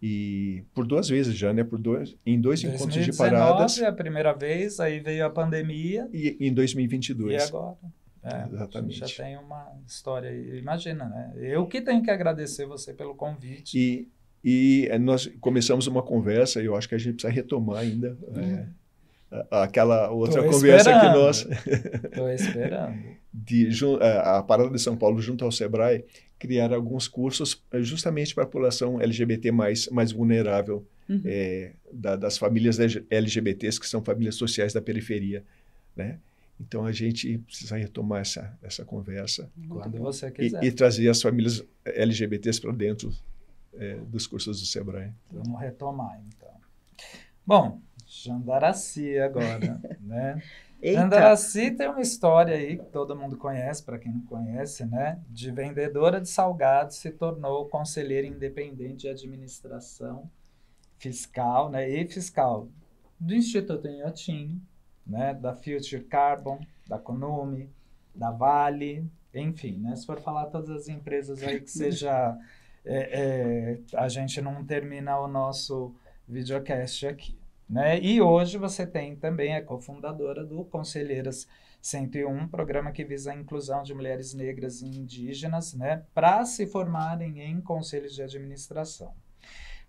E por duas vezes já, né? Por dois, em dois 2019, encontros de paradas. a primeira vez, aí veio a pandemia. E em 2022. E agora? É, Exatamente. Já tem uma história aí. Imagina, né? Eu que tenho que agradecer você pelo convite. E, e é, nós começamos uma conversa, e eu acho que a gente precisa retomar ainda. Uhum. É, aquela outra conversa que nós. Estou esperando. De, é, a Parada de São Paulo, junto ao Sebrae, criar alguns cursos eh, justamente para a população LGBT mais, mais vulnerável, uhum. é, da, das famílias LGBTs, que são famílias sociais da periferia. Né? Então a gente precisa retomar essa, essa conversa. Quando você quiser. E, e trazer as famílias eh, LGBTs para dentro é, dos cursos do Sebrae. Vamos retomar, então. Bom, Jandaraci agora, né? Eita. Jandaraci tem uma história aí que todo mundo conhece, para quem não conhece, né? De vendedora de salgados se tornou conselheira independente de administração fiscal, né? E fiscal do Instituto Inhotim, né? Da Future Carbon, da Konumi, da Vale, enfim, né? Se for falar todas as empresas aí que seja, é, é, a gente não termina o nosso videocast aqui. Né? E hoje você tem também, é cofundadora do Conselheiras 101, programa que visa a inclusão de mulheres negras e indígenas né, para se formarem em conselhos de administração.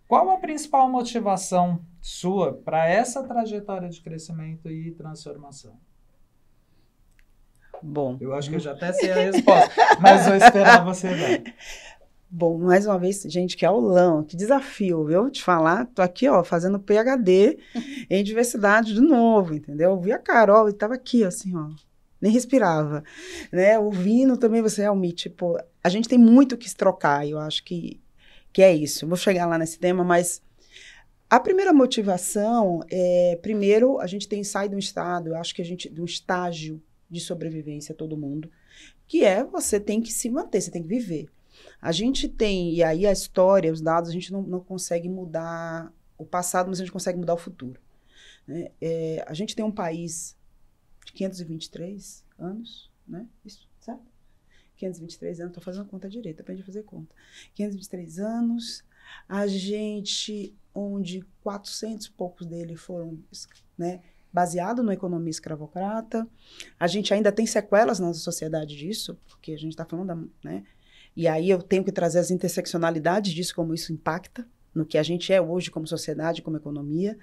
Qual a principal motivação sua para essa trajetória de crescimento e transformação? Bom. Eu acho que eu já até sei a resposta, mas vou esperar você ver. Bom, mais uma vez, gente, que aulão, que desafio, viu? Te falar, tô aqui, ó, fazendo PHD em diversidade de novo, entendeu? Eu vi a Carol e tava aqui, assim, ó, nem respirava, né? Ouvindo também você, realmente tipo, a gente tem muito que se trocar, eu acho que, que é isso. Eu vou chegar lá nesse tema, mas a primeira motivação é, primeiro, a gente tem sair de um estado, eu acho que a gente, de um estágio de sobrevivência, todo mundo, que é você tem que se manter, você tem que viver. A gente tem, e aí a história, os dados, a gente não, não consegue mudar o passado, mas a gente consegue mudar o futuro. Né? É, a gente tem um país de 523 anos, né? Isso, certo? 523 anos, estou fazendo conta direita, aprendi a fazer conta. 523 anos, a gente, onde 400 e poucos dele foram, né? baseado na economia escravocrata. A gente ainda tem sequelas na nossa sociedade disso, porque a gente está falando da, né, e aí eu tenho que trazer as interseccionalidades disso, como isso impacta no que a gente é hoje como sociedade, como economia.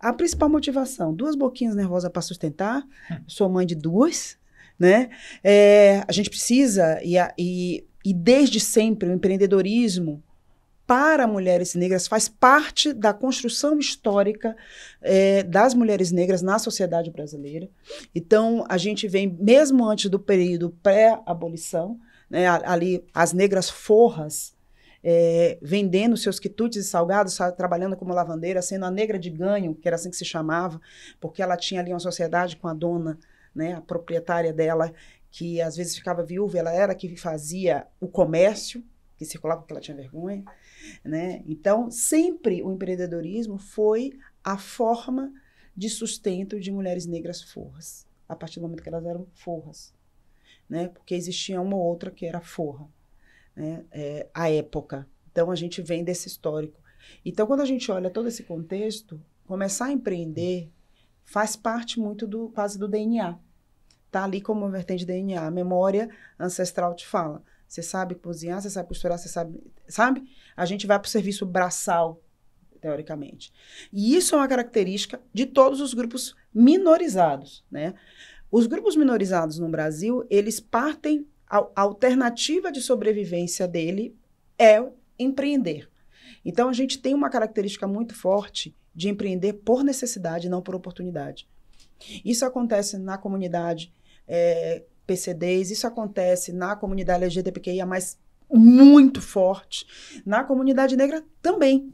A principal motivação, duas boquinhas nervosas para sustentar, hum. sou mãe de duas, né? É, a gente precisa, e, a, e, e desde sempre, o empreendedorismo para mulheres negras faz parte da construção histórica é, das mulheres negras na sociedade brasileira. Então, a gente vem, mesmo antes do período pré-abolição, né, ali as negras forras, é, vendendo seus quitutes e salgados, trabalhando como lavandeira, sendo a negra de ganho, que era assim que se chamava, porque ela tinha ali uma sociedade com a dona, né, a proprietária dela, que às vezes ficava viúva, ela era que fazia o comércio, que circulava porque ela tinha vergonha, né? Então, sempre o empreendedorismo foi a forma de sustento de mulheres negras forras, a partir do momento que elas eram forras né? Porque existia uma ou outra que era forra, né? É, a época. Então a gente vem desse histórico. Então quando a gente olha todo esse contexto, começar a empreender faz parte muito do quase do DNA. Tá ali como uma vertente de DNA, a memória ancestral te fala. Você sabe cozinhar, você sabe costurar, você sabe, sabe? A gente vai para o serviço braçal teoricamente. E isso é uma característica de todos os grupos minorizados, né? Os grupos minorizados no Brasil, eles partem, a, alternativa de sobrevivência dele é empreender. Então, a gente tem uma característica muito forte de empreender por necessidade, não por oportunidade. Isso acontece na comunidade é, PCDs, isso acontece na comunidade LGBTQIA, mas muito forte. Na comunidade negra também.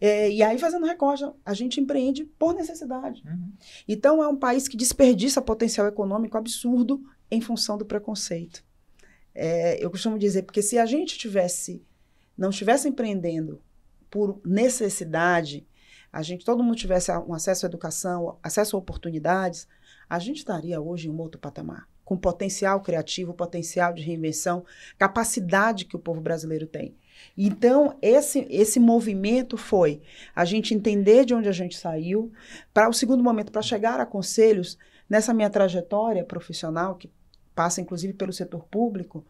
É, e aí, fazendo recorte, a gente empreende por necessidade. Uhum. Então, é um país que desperdiça potencial econômico absurdo em função do preconceito. É, eu costumo dizer, porque se a gente tivesse, não estivesse empreendendo por necessidade, a gente, todo mundo tivesse um acesso à educação, acesso a oportunidades, a gente estaria hoje em um outro patamar, com potencial criativo, potencial de reinvenção, capacidade que o povo brasileiro tem. Então, esse, esse movimento foi a gente entender de onde a gente saiu, para o segundo momento, para chegar a conselhos, nessa minha trajetória profissional, que passa inclusive pelo setor público,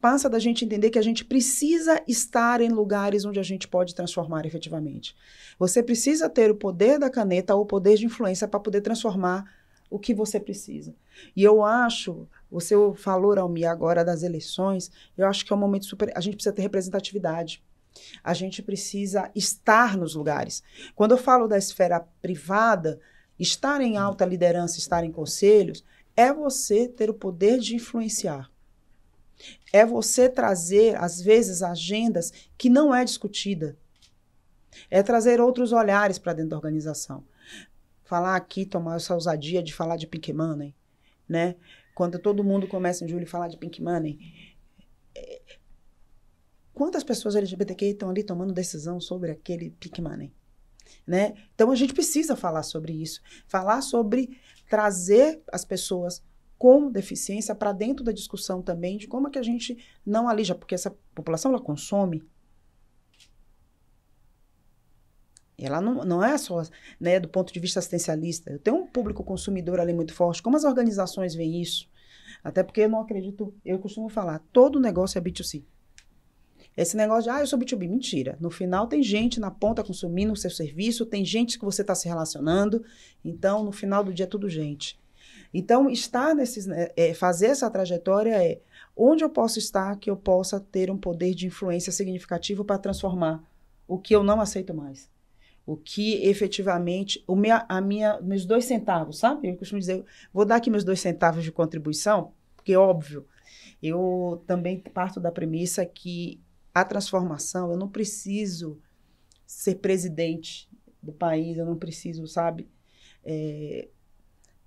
passa da gente entender que a gente precisa estar em lugares onde a gente pode transformar efetivamente. Você precisa ter o poder da caneta ou o poder de influência para poder transformar o que você precisa. E eu acho, você falou, Almi, agora das eleições. Eu acho que é um momento super. A gente precisa ter representatividade. A gente precisa estar nos lugares. Quando eu falo da esfera privada, estar em alta liderança, estar em conselhos, é você ter o poder de influenciar. É você trazer, às vezes, agendas que não é discutida. É trazer outros olhares para dentro da organização. Falar aqui, tomar essa ousadia de falar de Pink né? Quando todo mundo começa em julho a falar de Pink Money, é, quantas pessoas LGBTQ estão ali tomando decisão sobre aquele Pink Money? Né? Então a gente precisa falar sobre isso, falar sobre trazer as pessoas com deficiência para dentro da discussão também de como é que a gente não alija, porque essa população ela consome Ela não, não é só né, do ponto de vista assistencialista. Eu tenho um público consumidor ali muito forte. Como as organizações veem isso? Até porque eu não acredito, eu costumo falar, todo negócio é B2C. Esse negócio de, ah, eu sou B2B, mentira. No final tem gente na ponta consumindo o seu serviço, tem gente que você está se relacionando. Então, no final do dia é tudo gente. Então, estar nesses, né, é, fazer essa trajetória é onde eu posso estar que eu possa ter um poder de influência significativo para transformar o que eu não aceito mais o que efetivamente, o minha, a minha, meus dois centavos, sabe? Eu costumo dizer, vou dar aqui meus dois centavos de contribuição, porque é óbvio, eu também parto da premissa que a transformação, eu não preciso ser presidente do país, eu não preciso, sabe, é,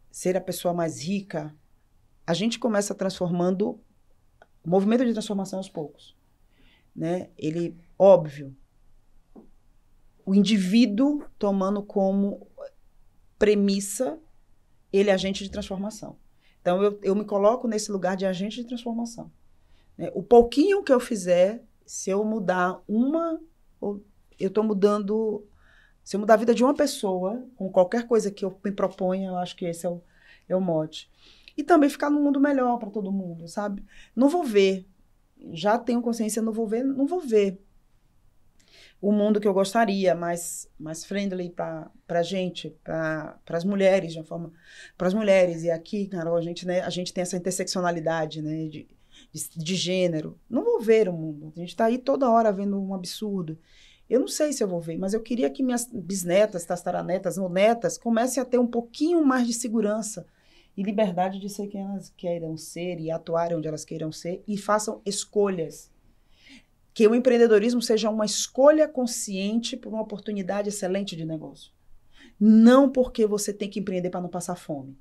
ser a pessoa mais rica. A gente começa transformando, o movimento de transformação aos poucos, né? Ele, óbvio, o indivíduo tomando como premissa ele é agente de transformação. Então eu, eu me coloco nesse lugar de agente de transformação. Né? O pouquinho que eu fizer, se eu mudar uma, eu estou mudando. Se eu mudar a vida de uma pessoa, com qualquer coisa que eu me proponha, eu acho que esse é o, é o mote. E também ficar num mundo melhor para todo mundo, sabe? Não vou ver. Já tenho consciência, não vou ver, não vou ver o mundo que eu gostaria, mais, mais friendly para a gente, para as mulheres, de uma forma. Para as mulheres. E aqui, Carol, a gente, né, a gente tem essa interseccionalidade né, de, de, de gênero. Não vou ver o mundo. A gente está aí toda hora vendo um absurdo. Eu não sei se eu vou ver, mas eu queria que minhas bisnetas, tastaranetas ou netas comecem a ter um pouquinho mais de segurança e liberdade de ser quem elas queiram ser e atuar onde elas queiram ser e façam escolhas que o empreendedorismo seja uma escolha consciente por uma oportunidade excelente de negócio. Não porque você tem que empreender para não passar fome.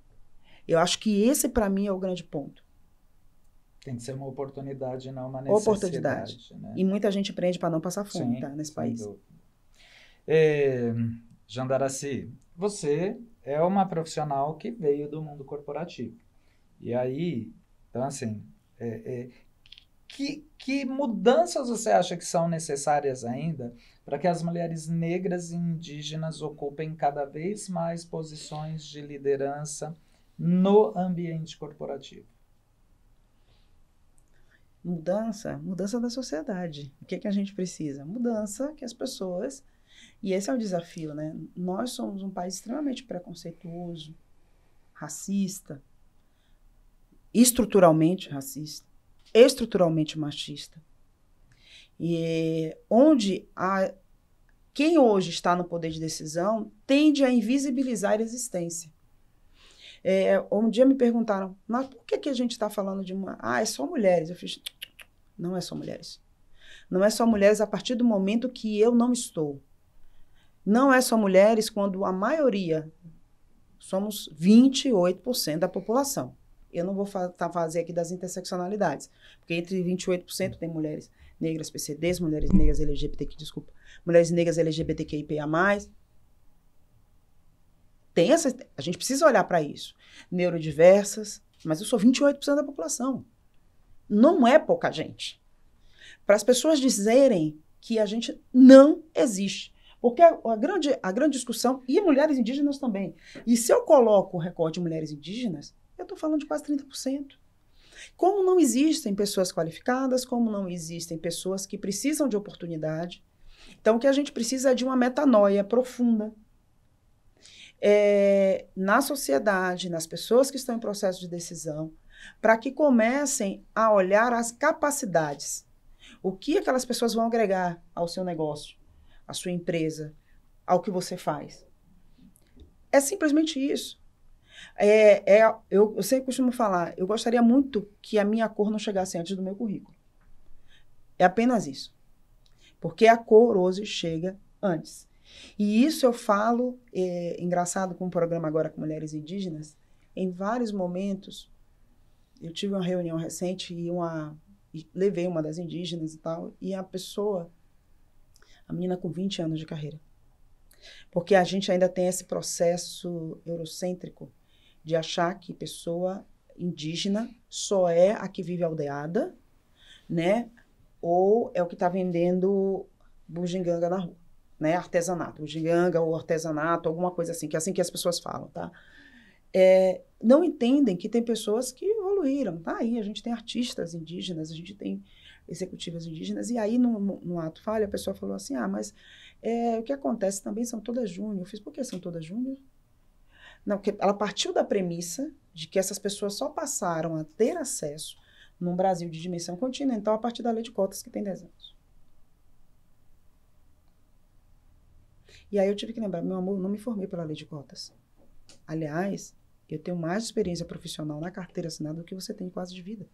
Eu acho que esse, para mim, é o grande ponto. Tem que ser uma oportunidade, não uma necessidade. Oportunidade. Né? E muita gente empreende para não passar fome Sim, tá, nesse país. É, Jandaraci, você é uma profissional que veio do mundo corporativo. E aí, então assim, é, é, que, que mudanças você acha que são necessárias ainda para que as mulheres negras e indígenas ocupem cada vez mais posições de liderança no ambiente corporativo? Mudança, mudança da sociedade. O que, é que a gente precisa? Mudança que as pessoas. E esse é o desafio, né? Nós somos um país extremamente preconceituoso, racista, estruturalmente racista estruturalmente machista. E onde a, quem hoje está no poder de decisão tende a invisibilizar a existência. É, um dia me perguntaram, mas por que, que a gente está falando de uma. Ah, é só mulheres. Eu fiz. Não é só mulheres. Não é só mulheres a partir do momento que eu não estou. Não é só mulheres quando a maioria, somos 28% da população. Eu não vou fa tá fazer aqui das interseccionalidades, porque entre 28% tem mulheres negras PCDs, mulheres negras LGBTQ, desculpa, mulheres negras LGBTQIPA+, tem essa, a gente precisa olhar para isso. Neurodiversas, mas eu sou 28% da população. Não é pouca gente. Para as pessoas dizerem que a gente não existe. Porque a, a, grande, a grande discussão, e mulheres indígenas também. E se eu coloco o recorde de mulheres indígenas, eu estou falando de quase 30%. Como não existem pessoas qualificadas, como não existem pessoas que precisam de oportunidade, então o que a gente precisa é de uma metanoia profunda. É, na sociedade, nas pessoas que estão em processo de decisão, para que comecem a olhar as capacidades. O que aquelas pessoas vão agregar ao seu negócio, à sua empresa, ao que você faz. É simplesmente isso. É, é, eu, eu sempre costumo falar, eu gostaria muito que a minha cor não chegasse antes do meu currículo. É apenas isso. Porque a cor hoje chega antes. E isso eu falo, é, engraçado, com o programa agora com mulheres indígenas, em vários momentos, eu tive uma reunião recente e uma e levei uma das indígenas e tal, e a pessoa, a menina com 20 anos de carreira. Porque a gente ainda tem esse processo eurocêntrico de achar que pessoa indígena só é a que vive aldeada, né? Ou é o que está vendendo bujinganga na rua, né? Artesanato, bujinganga ou artesanato, alguma coisa assim, que é assim que as pessoas falam, tá? É, não entendem que tem pessoas que evoluíram, tá aí, a gente tem artistas indígenas, a gente tem executivas indígenas, e aí no, no ato falha a pessoa falou assim, ah, mas é, o que acontece também são todas júnior, eu fiz, por que são todas júnior? Não, que ela partiu da premissa de que essas pessoas só passaram a ter acesso num Brasil de dimensão continental a partir da lei de cotas que tem 10 anos. E aí eu tive que lembrar, meu amor, não me formei pela lei de cotas. Aliás, eu tenho mais experiência profissional na carteira assinada do que você tem quase de vida.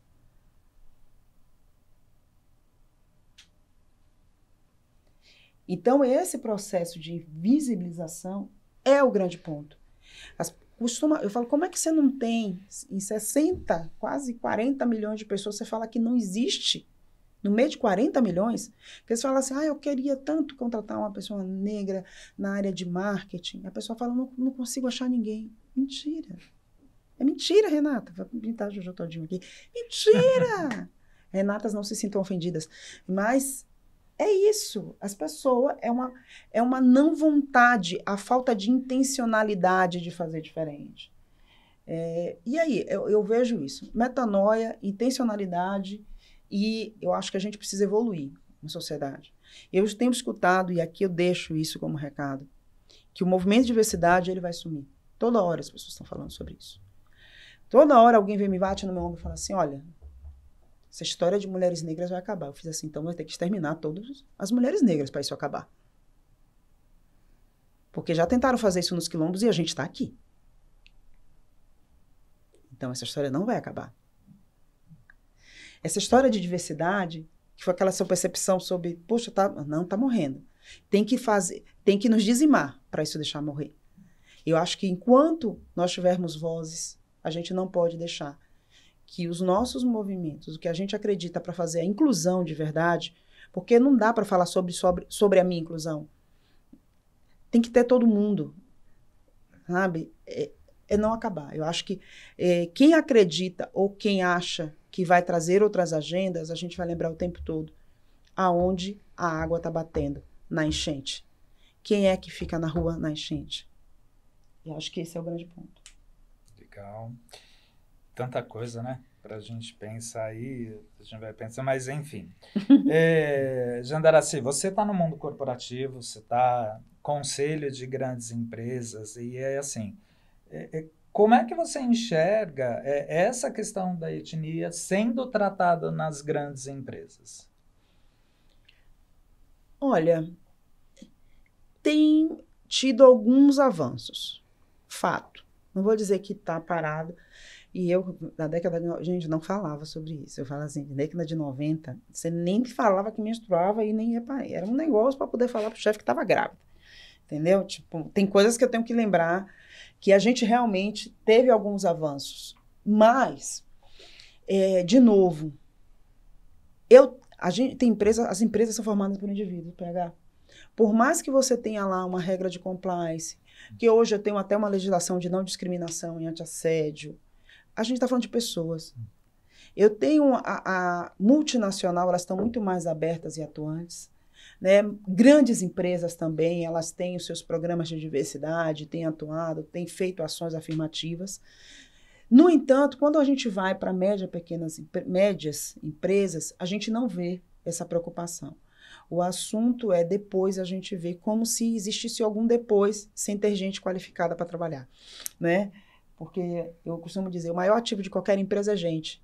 Então, esse processo de visibilização é o grande ponto. As, costuma, eu falo, como é que você não tem em 60, quase 40 milhões de pessoas, você fala que não existe? No meio de 40 milhões, que eles falam assim: ah, eu queria tanto contratar uma pessoa negra na área de marketing. A pessoa fala: não, não consigo achar ninguém. Mentira. É mentira, Renata. Vou pintar o Jojo todinho aqui. Mentira! Renatas não se sintam ofendidas. Mas é isso. As pessoas é uma é uma não vontade, a falta de intencionalidade de fazer diferente. É, e aí eu, eu vejo isso: metanoia, intencionalidade e eu acho que a gente precisa evoluir na sociedade. Eu tenho escutado e aqui eu deixo isso como recado que o movimento de diversidade ele vai sumir. Toda hora as pessoas estão falando sobre isso. Toda hora alguém vem me bate no meu ombro e fala assim: olha, essa história de mulheres negras vai acabar. Eu fiz assim, então vai ter que exterminar todas as mulheres negras para isso acabar. Porque já tentaram fazer isso nos quilombos e a gente está aqui. Então essa história não vai acabar. Essa história de diversidade, que foi aquela sua percepção sobre, poxa, tá, não, está morrendo. Tem que fazer, tem que nos dizimar para isso deixar morrer. Eu acho que enquanto nós tivermos vozes, a gente não pode deixar que os nossos movimentos, o que a gente acredita para fazer a inclusão de verdade, porque não dá para falar sobre, sobre, sobre a minha inclusão. Tem que ter todo mundo, sabe? É, é não acabar. Eu acho que é, quem acredita ou quem acha que vai trazer outras agendas, a gente vai lembrar o tempo todo aonde a água está batendo na enchente. Quem é que fica na rua na enchente? Eu acho que esse é o grande ponto. Legal tanta coisa, né? Para a gente pensar aí, a gente vai pensar, mas enfim. é, Jandaraci, você está no mundo corporativo, você está conselho de grandes empresas, e é assim, é, é, como é que você enxerga é, essa questão da etnia sendo tratada nas grandes empresas? Olha, tem tido alguns avanços, fato. Não vou dizer que está parado, e eu, na década de. Gente, não falava sobre isso. Eu falo assim, na década de 90, você nem falava que menstruava e nem ia para. Era um negócio para poder falar para o chefe que estava grávida. Entendeu? Tipo, tem coisas que eu tenho que lembrar que a gente realmente teve alguns avanços. Mas, é, de novo, eu. A gente tem empresa, as empresas são formadas por indivíduos, PH. Por mais que você tenha lá uma regra de compliance, que hoje eu tenho até uma legislação de não discriminação e antiassédio, assédio a gente está falando de pessoas. Eu tenho a, a multinacional, elas estão muito mais abertas e atuantes. Né? Grandes empresas também, elas têm os seus programas de diversidade, têm atuado, têm feito ações afirmativas. No entanto, quando a gente vai para média, pequenas, médias empresas, a gente não vê essa preocupação. O assunto é depois a gente vê como se existisse algum depois sem ter gente qualificada para trabalhar, né? Porque eu costumo dizer, o maior ativo de qualquer empresa é gente.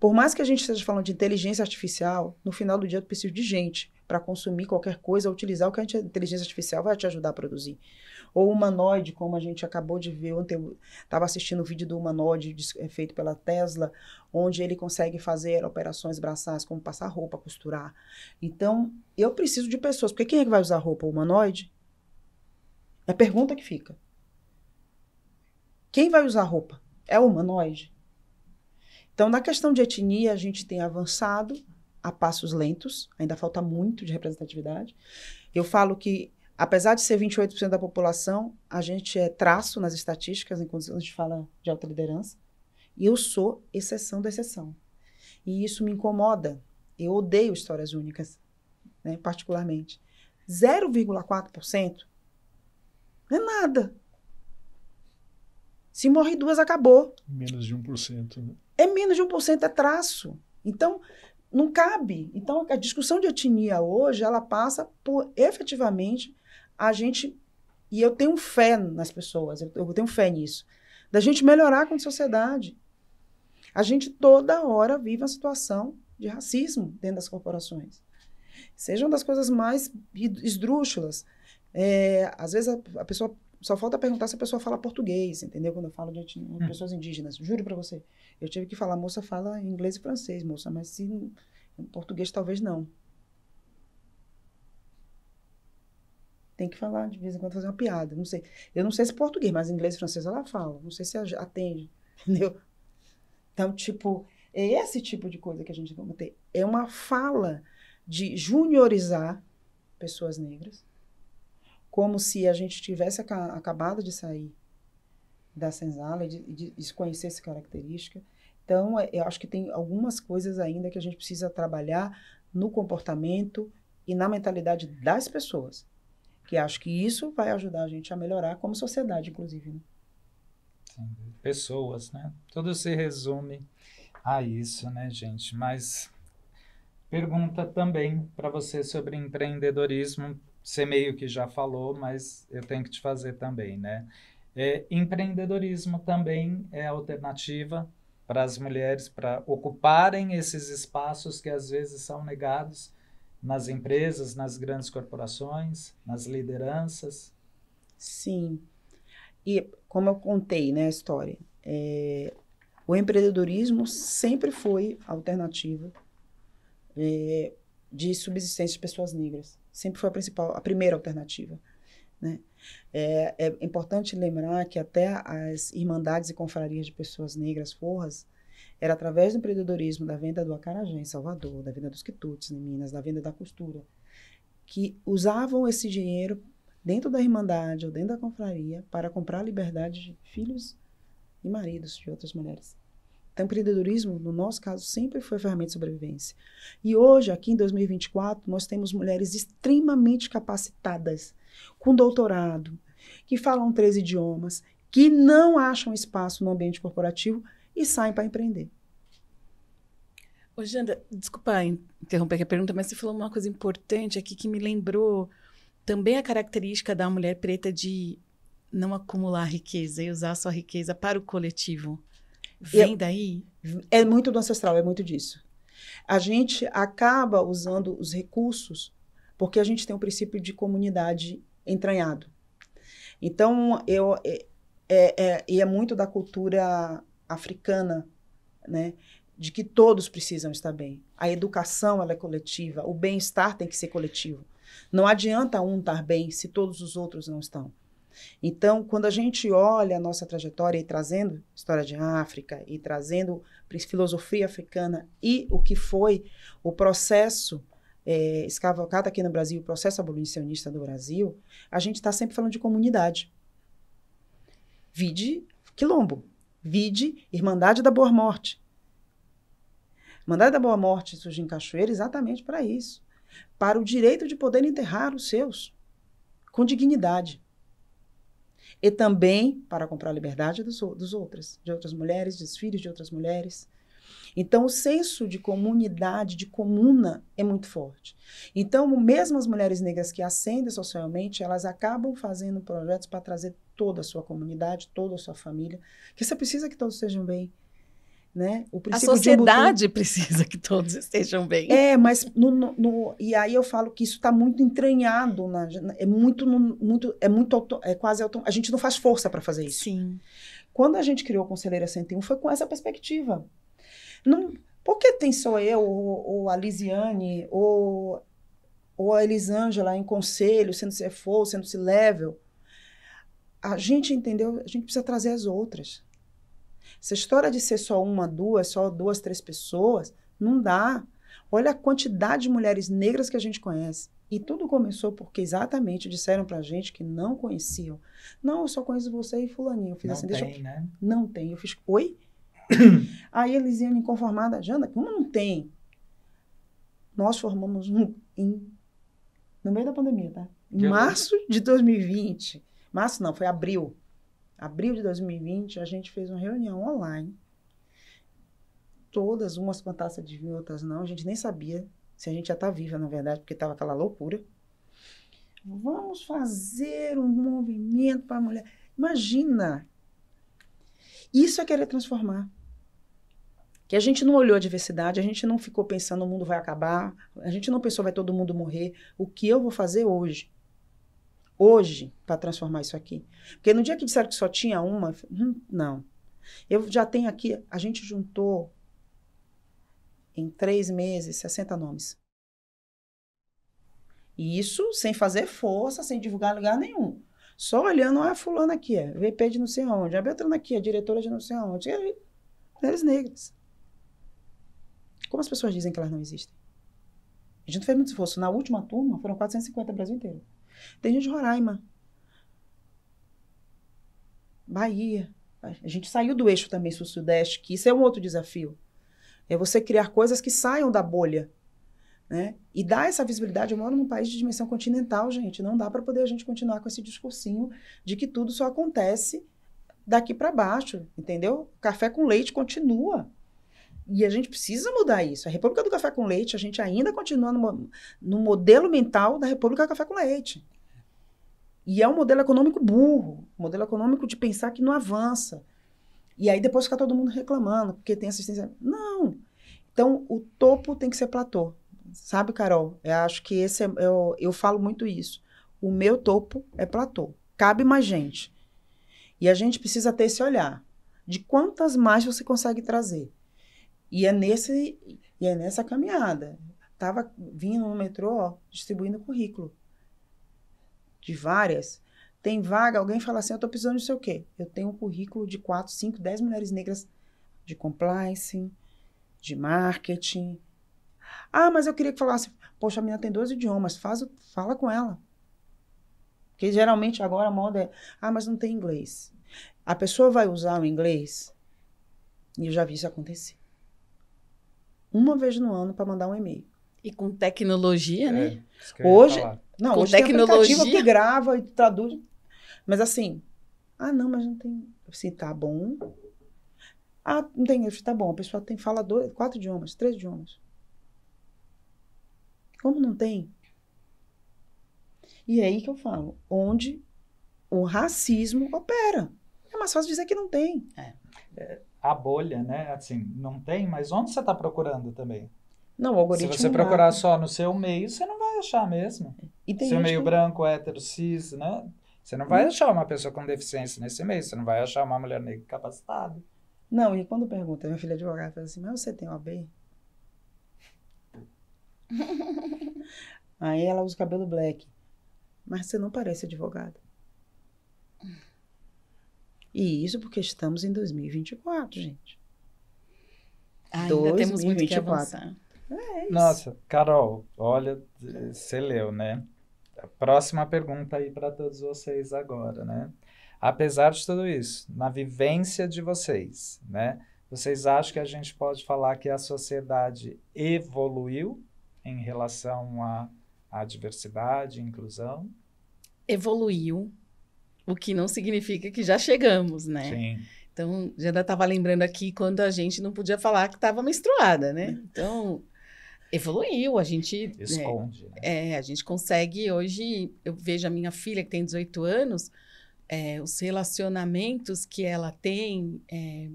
Por mais que a gente esteja falando de inteligência artificial, no final do dia tu preciso de gente para consumir qualquer coisa, utilizar o que a inteligência artificial vai te ajudar a produzir. Ou humanoide, como a gente acabou de ver, ontem eu estava assistindo o vídeo do humanoide é, feito pela Tesla, onde ele consegue fazer operações braçais, como passar roupa, costurar. Então, eu preciso de pessoas, porque quem é que vai usar roupa? O humanoide? É a pergunta que fica. Quem vai usar roupa? É o humanoide? Então, na questão de etnia, a gente tem avançado a passos lentos, ainda falta muito de representatividade. Eu falo que, apesar de ser 28% da população, a gente é traço nas estatísticas, enquanto a gente fala de alta liderança, e eu sou exceção da exceção. E isso me incomoda. Eu odeio histórias únicas, né, particularmente. 0,4% não é nada. Se morre duas, acabou. Menos de 1%. Né? É menos de 1%, é traço. Então, não cabe. Então, a discussão de etnia hoje, ela passa por, efetivamente, a gente... E eu tenho fé nas pessoas, eu tenho fé nisso. Da gente melhorar como sociedade. A gente toda hora vive uma situação de racismo dentro das corporações. Sejam das coisas mais esdrúxulas. É, às vezes a, a pessoa só falta perguntar se a pessoa fala português, entendeu? Quando eu falo de hum. pessoas indígenas, juro para você. Eu tive que falar, moça fala inglês e francês, moça, mas se em português talvez não. Tem que falar de vez em quando fazer uma piada, não sei. Eu não sei se português, mas inglês e francês ela fala, não sei se atende, entendeu? Então, tipo, é esse tipo de coisa que a gente vai ter. É uma fala de juniorizar pessoas negras como se a gente tivesse acabado de sair da senzala e de, de desconhecer essa característica. Então, é, eu acho que tem algumas coisas ainda que a gente precisa trabalhar no comportamento e na mentalidade das pessoas. Que acho que isso vai ajudar a gente a melhorar como sociedade, inclusive. Né? Pessoas, né? Tudo se resume a isso, né, gente? Mas pergunta também para você sobre empreendedorismo você meio que já falou, mas eu tenho que te fazer também, né? É, empreendedorismo também é alternativa para as mulheres para ocuparem esses espaços que às vezes são negados nas empresas, nas grandes corporações, nas lideranças. Sim. E como eu contei, né, a história, é, o empreendedorismo sempre foi alternativa é, de subsistência de pessoas negras. Sempre foi a principal, a primeira alternativa. Né? É, é importante lembrar que até as irmandades e confrarias de pessoas negras forras era através do empreendedorismo, da venda do acarajé em Salvador, da venda dos quitutes em Minas, da venda da costura, que usavam esse dinheiro dentro da irmandade ou dentro da confraria para comprar a liberdade de filhos e maridos de outras mulheres. Então, empreendedorismo, no nosso caso, sempre foi ferramenta de sobrevivência. E hoje, aqui em 2024, nós temos mulheres extremamente capacitadas, com doutorado, que falam três idiomas, que não acham espaço no ambiente corporativo e saem para empreender. Ô, Janda, desculpa interromper aqui a pergunta, mas você falou uma coisa importante aqui que me lembrou também a característica da mulher preta de não acumular riqueza e usar sua riqueza para o coletivo. Vem daí? É muito do ancestral, é muito disso. A gente acaba usando os recursos porque a gente tem um princípio de comunidade entranhado. Então, eu, é, é, é, e é muito da cultura africana, né? De que todos precisam estar bem. A educação ela é coletiva, o bem-estar tem que ser coletivo. Não adianta um estar bem se todos os outros não estão. Então, quando a gente olha a nossa trajetória e trazendo história de África e trazendo filosofia africana e o que foi o processo é, escavocado aqui no Brasil, o processo abolicionista do Brasil, a gente está sempre falando de comunidade. Vide Quilombo, vide Irmandade da Boa Morte. Irmandade da Boa Morte surge em Cachoeira exatamente para isso para o direito de poder enterrar os seus com dignidade e também para comprar a liberdade dos, dos outros, de outras mulheres, dos filhos de outras mulheres. Então, o senso de comunidade, de comuna, é muito forte. Então, mesmo as mulheres negras que ascendem socialmente, elas acabam fazendo projetos para trazer toda a sua comunidade, toda a sua família, que você precisa que todos sejam bem. Né? O a sociedade precisa que todos estejam bem. É, mas no, no, no e aí eu falo que isso está muito entranhado, na, é muito, no, muito, é muito auto, é quase auto, a gente não faz força para fazer isso. Sim. Quando a gente criou o Conselheira 101 foi com essa perspectiva. Não, por que tem só eu ou, ou a Lisiane ou, ou a Elisângela em conselho, sendo se for, sendo se level? A gente entendeu, a gente precisa trazer as outras. Essa história de ser só uma, duas, só duas, três pessoas, não dá. Olha a quantidade de mulheres negras que a gente conhece. E tudo começou porque exatamente disseram pra gente que não conheciam. Não, eu só conheço você e fulaninho. Eu fiz não assim, tem, deixa eu... né? Não tem. Eu fiz, oi? Aí eles iam inconformada, Jana, como não tem? Nós formamos um em... No meio da pandemia, tá? Em março de 2020. Março não, foi abril abril de 2020, a gente fez uma reunião online. Todas, umas com taça de vinho, outras não. A gente nem sabia se a gente já está viva, na verdade, porque estava aquela loucura. Vamos fazer um movimento para a mulher. Imagina! Isso é querer transformar. Que a gente não olhou a diversidade, a gente não ficou pensando o mundo vai acabar, a gente não pensou vai todo mundo morrer. O que eu vou fazer hoje? hoje para transformar isso aqui. Porque no dia que disseram que só tinha uma, hum, não. Eu já tenho aqui, a gente juntou em três meses 60 nomes. E isso sem fazer força, sem divulgar lugar nenhum. Só olhando, ah, fulana aqui, é VP de não sei aonde, a Beltrana aqui, é diretora de não sei aonde. E mulheres negras. Como as pessoas dizem que elas não existem? A gente fez muito esforço. Na última turma, foram 450 o Brasil inteiro. Tem gente de Roraima. Bahia. A gente saiu do eixo também sul-sudeste, que isso é um outro desafio. É você criar coisas que saiam da bolha. Né? E dar essa visibilidade. Eu moro num país de dimensão continental, gente. Não dá para poder a gente continuar com esse discursinho de que tudo só acontece daqui para baixo, entendeu? Café com leite continua. E a gente precisa mudar isso. A República do Café com Leite, a gente ainda continua no, no modelo mental da República do Café com Leite. E é um modelo econômico burro, um modelo econômico de pensar que não avança. E aí depois fica todo mundo reclamando, porque tem assistência. Não! Então, o topo tem que ser platô. Sabe, Carol? Eu acho que esse é. Eu, eu falo muito isso. O meu topo é platô. Cabe mais gente. E a gente precisa ter esse olhar de quantas mais você consegue trazer. E é, nesse, e é nessa caminhada. Tava vindo no metrô, ó, distribuindo currículo. De várias. Tem vaga, alguém fala assim, eu tô precisando de sei o quê. Eu tenho um currículo de quatro cinco dez mulheres negras de compliance, de marketing. Ah, mas eu queria que falasse, poxa, a menina tem dois idiomas, faz, fala com ela. Porque geralmente agora a moda é, ah, mas não tem inglês. A pessoa vai usar o inglês, e eu já vi isso acontecer uma vez no ano para mandar um e-mail. E com tecnologia, né? é, né? Hoje, não, com hoje tecnologia. tem que grava e traduz. Mas assim, ah, não, mas não tem. Se assim, tá bom. Ah, não tem inglês, tá bom. A pessoa tem fala dois, quatro idiomas, três idiomas. Como não tem? E é aí que eu falo, onde o racismo opera. É mais fácil dizer que não tem. É. É, a bolha, né? Assim, não tem, mas onde você está procurando também? Não, o algoritmo. Se você procurar só no seu meio, você não vai achar mesmo. E tem seu meio que... branco, hétero, cis, né? Você não vai achar uma pessoa com deficiência nesse meio, você não vai achar uma mulher negra capacitada. Não, e quando pergunta, minha filha é advogada fala assim, mas você tem OAB? Aí ela usa o cabelo black. Mas você não parece advogada. E isso porque estamos em 2024, gente. Ah, ainda 2024. temos muito que avançar. É isso. Nossa, Carol, olha, você leu, né? A próxima pergunta aí para todos vocês agora, né? Apesar de tudo isso, na vivência de vocês, né? Vocês acham que a gente pode falar que a sociedade evoluiu em relação à, à diversidade, inclusão? Evoluiu, o que não significa que já chegamos, né? Sim. Então, já estava lembrando aqui quando a gente não podia falar que estava menstruada, né? Então, evoluiu, a gente... Né, Esconde, é, né? é, a gente consegue hoje... Eu vejo a minha filha, que tem 18 anos, é, os relacionamentos que ela tem... É,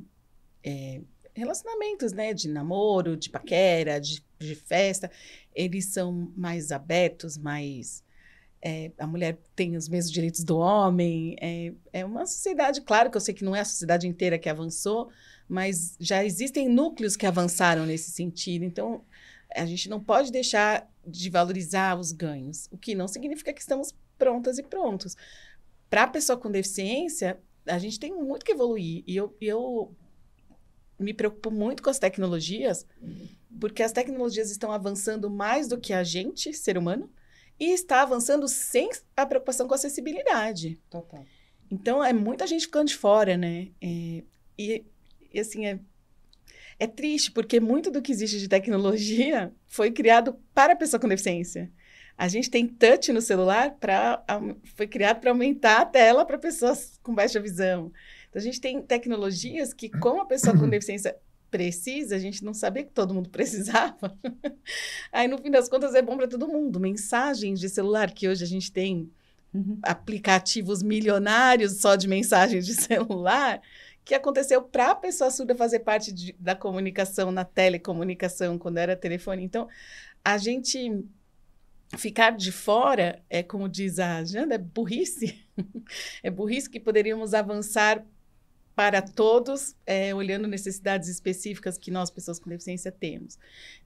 é, relacionamentos, né? De namoro, de paquera, de, de festa. Eles são mais abertos, mais é, a mulher tem os mesmos direitos do homem. É, é uma sociedade, claro que eu sei que não é a sociedade inteira que avançou, mas já existem núcleos que avançaram nesse sentido. Então, a gente não pode deixar de valorizar os ganhos, o que não significa que estamos prontas e prontos. Para a pessoa com deficiência, a gente tem muito que evoluir. E eu, eu me preocupo muito com as tecnologias, uhum. porque as tecnologias estão avançando mais do que a gente, ser humano e está avançando sem a preocupação com acessibilidade. Total. Então, é muita gente ficando de fora, né? É, e, e, assim, é, é triste, porque muito do que existe de tecnologia foi criado para a pessoa com deficiência. A gente tem touch no celular, pra, foi criado para aumentar a tela para pessoas com baixa visão. Então, a gente tem tecnologias que, como a pessoa com deficiência precisa, a gente não sabia que todo mundo precisava. Aí, no fim das contas, é bom para todo mundo. Mensagens de celular, que hoje a gente tem uhum. aplicativos milionários só de mensagens de celular, que aconteceu para a pessoa surda fazer parte de, da comunicação, na telecomunicação, quando era telefone. Então, a gente ficar de fora é, como diz a Janda, é burrice. é burrice que poderíamos avançar para todos, é, olhando necessidades específicas que nós, pessoas com deficiência, temos.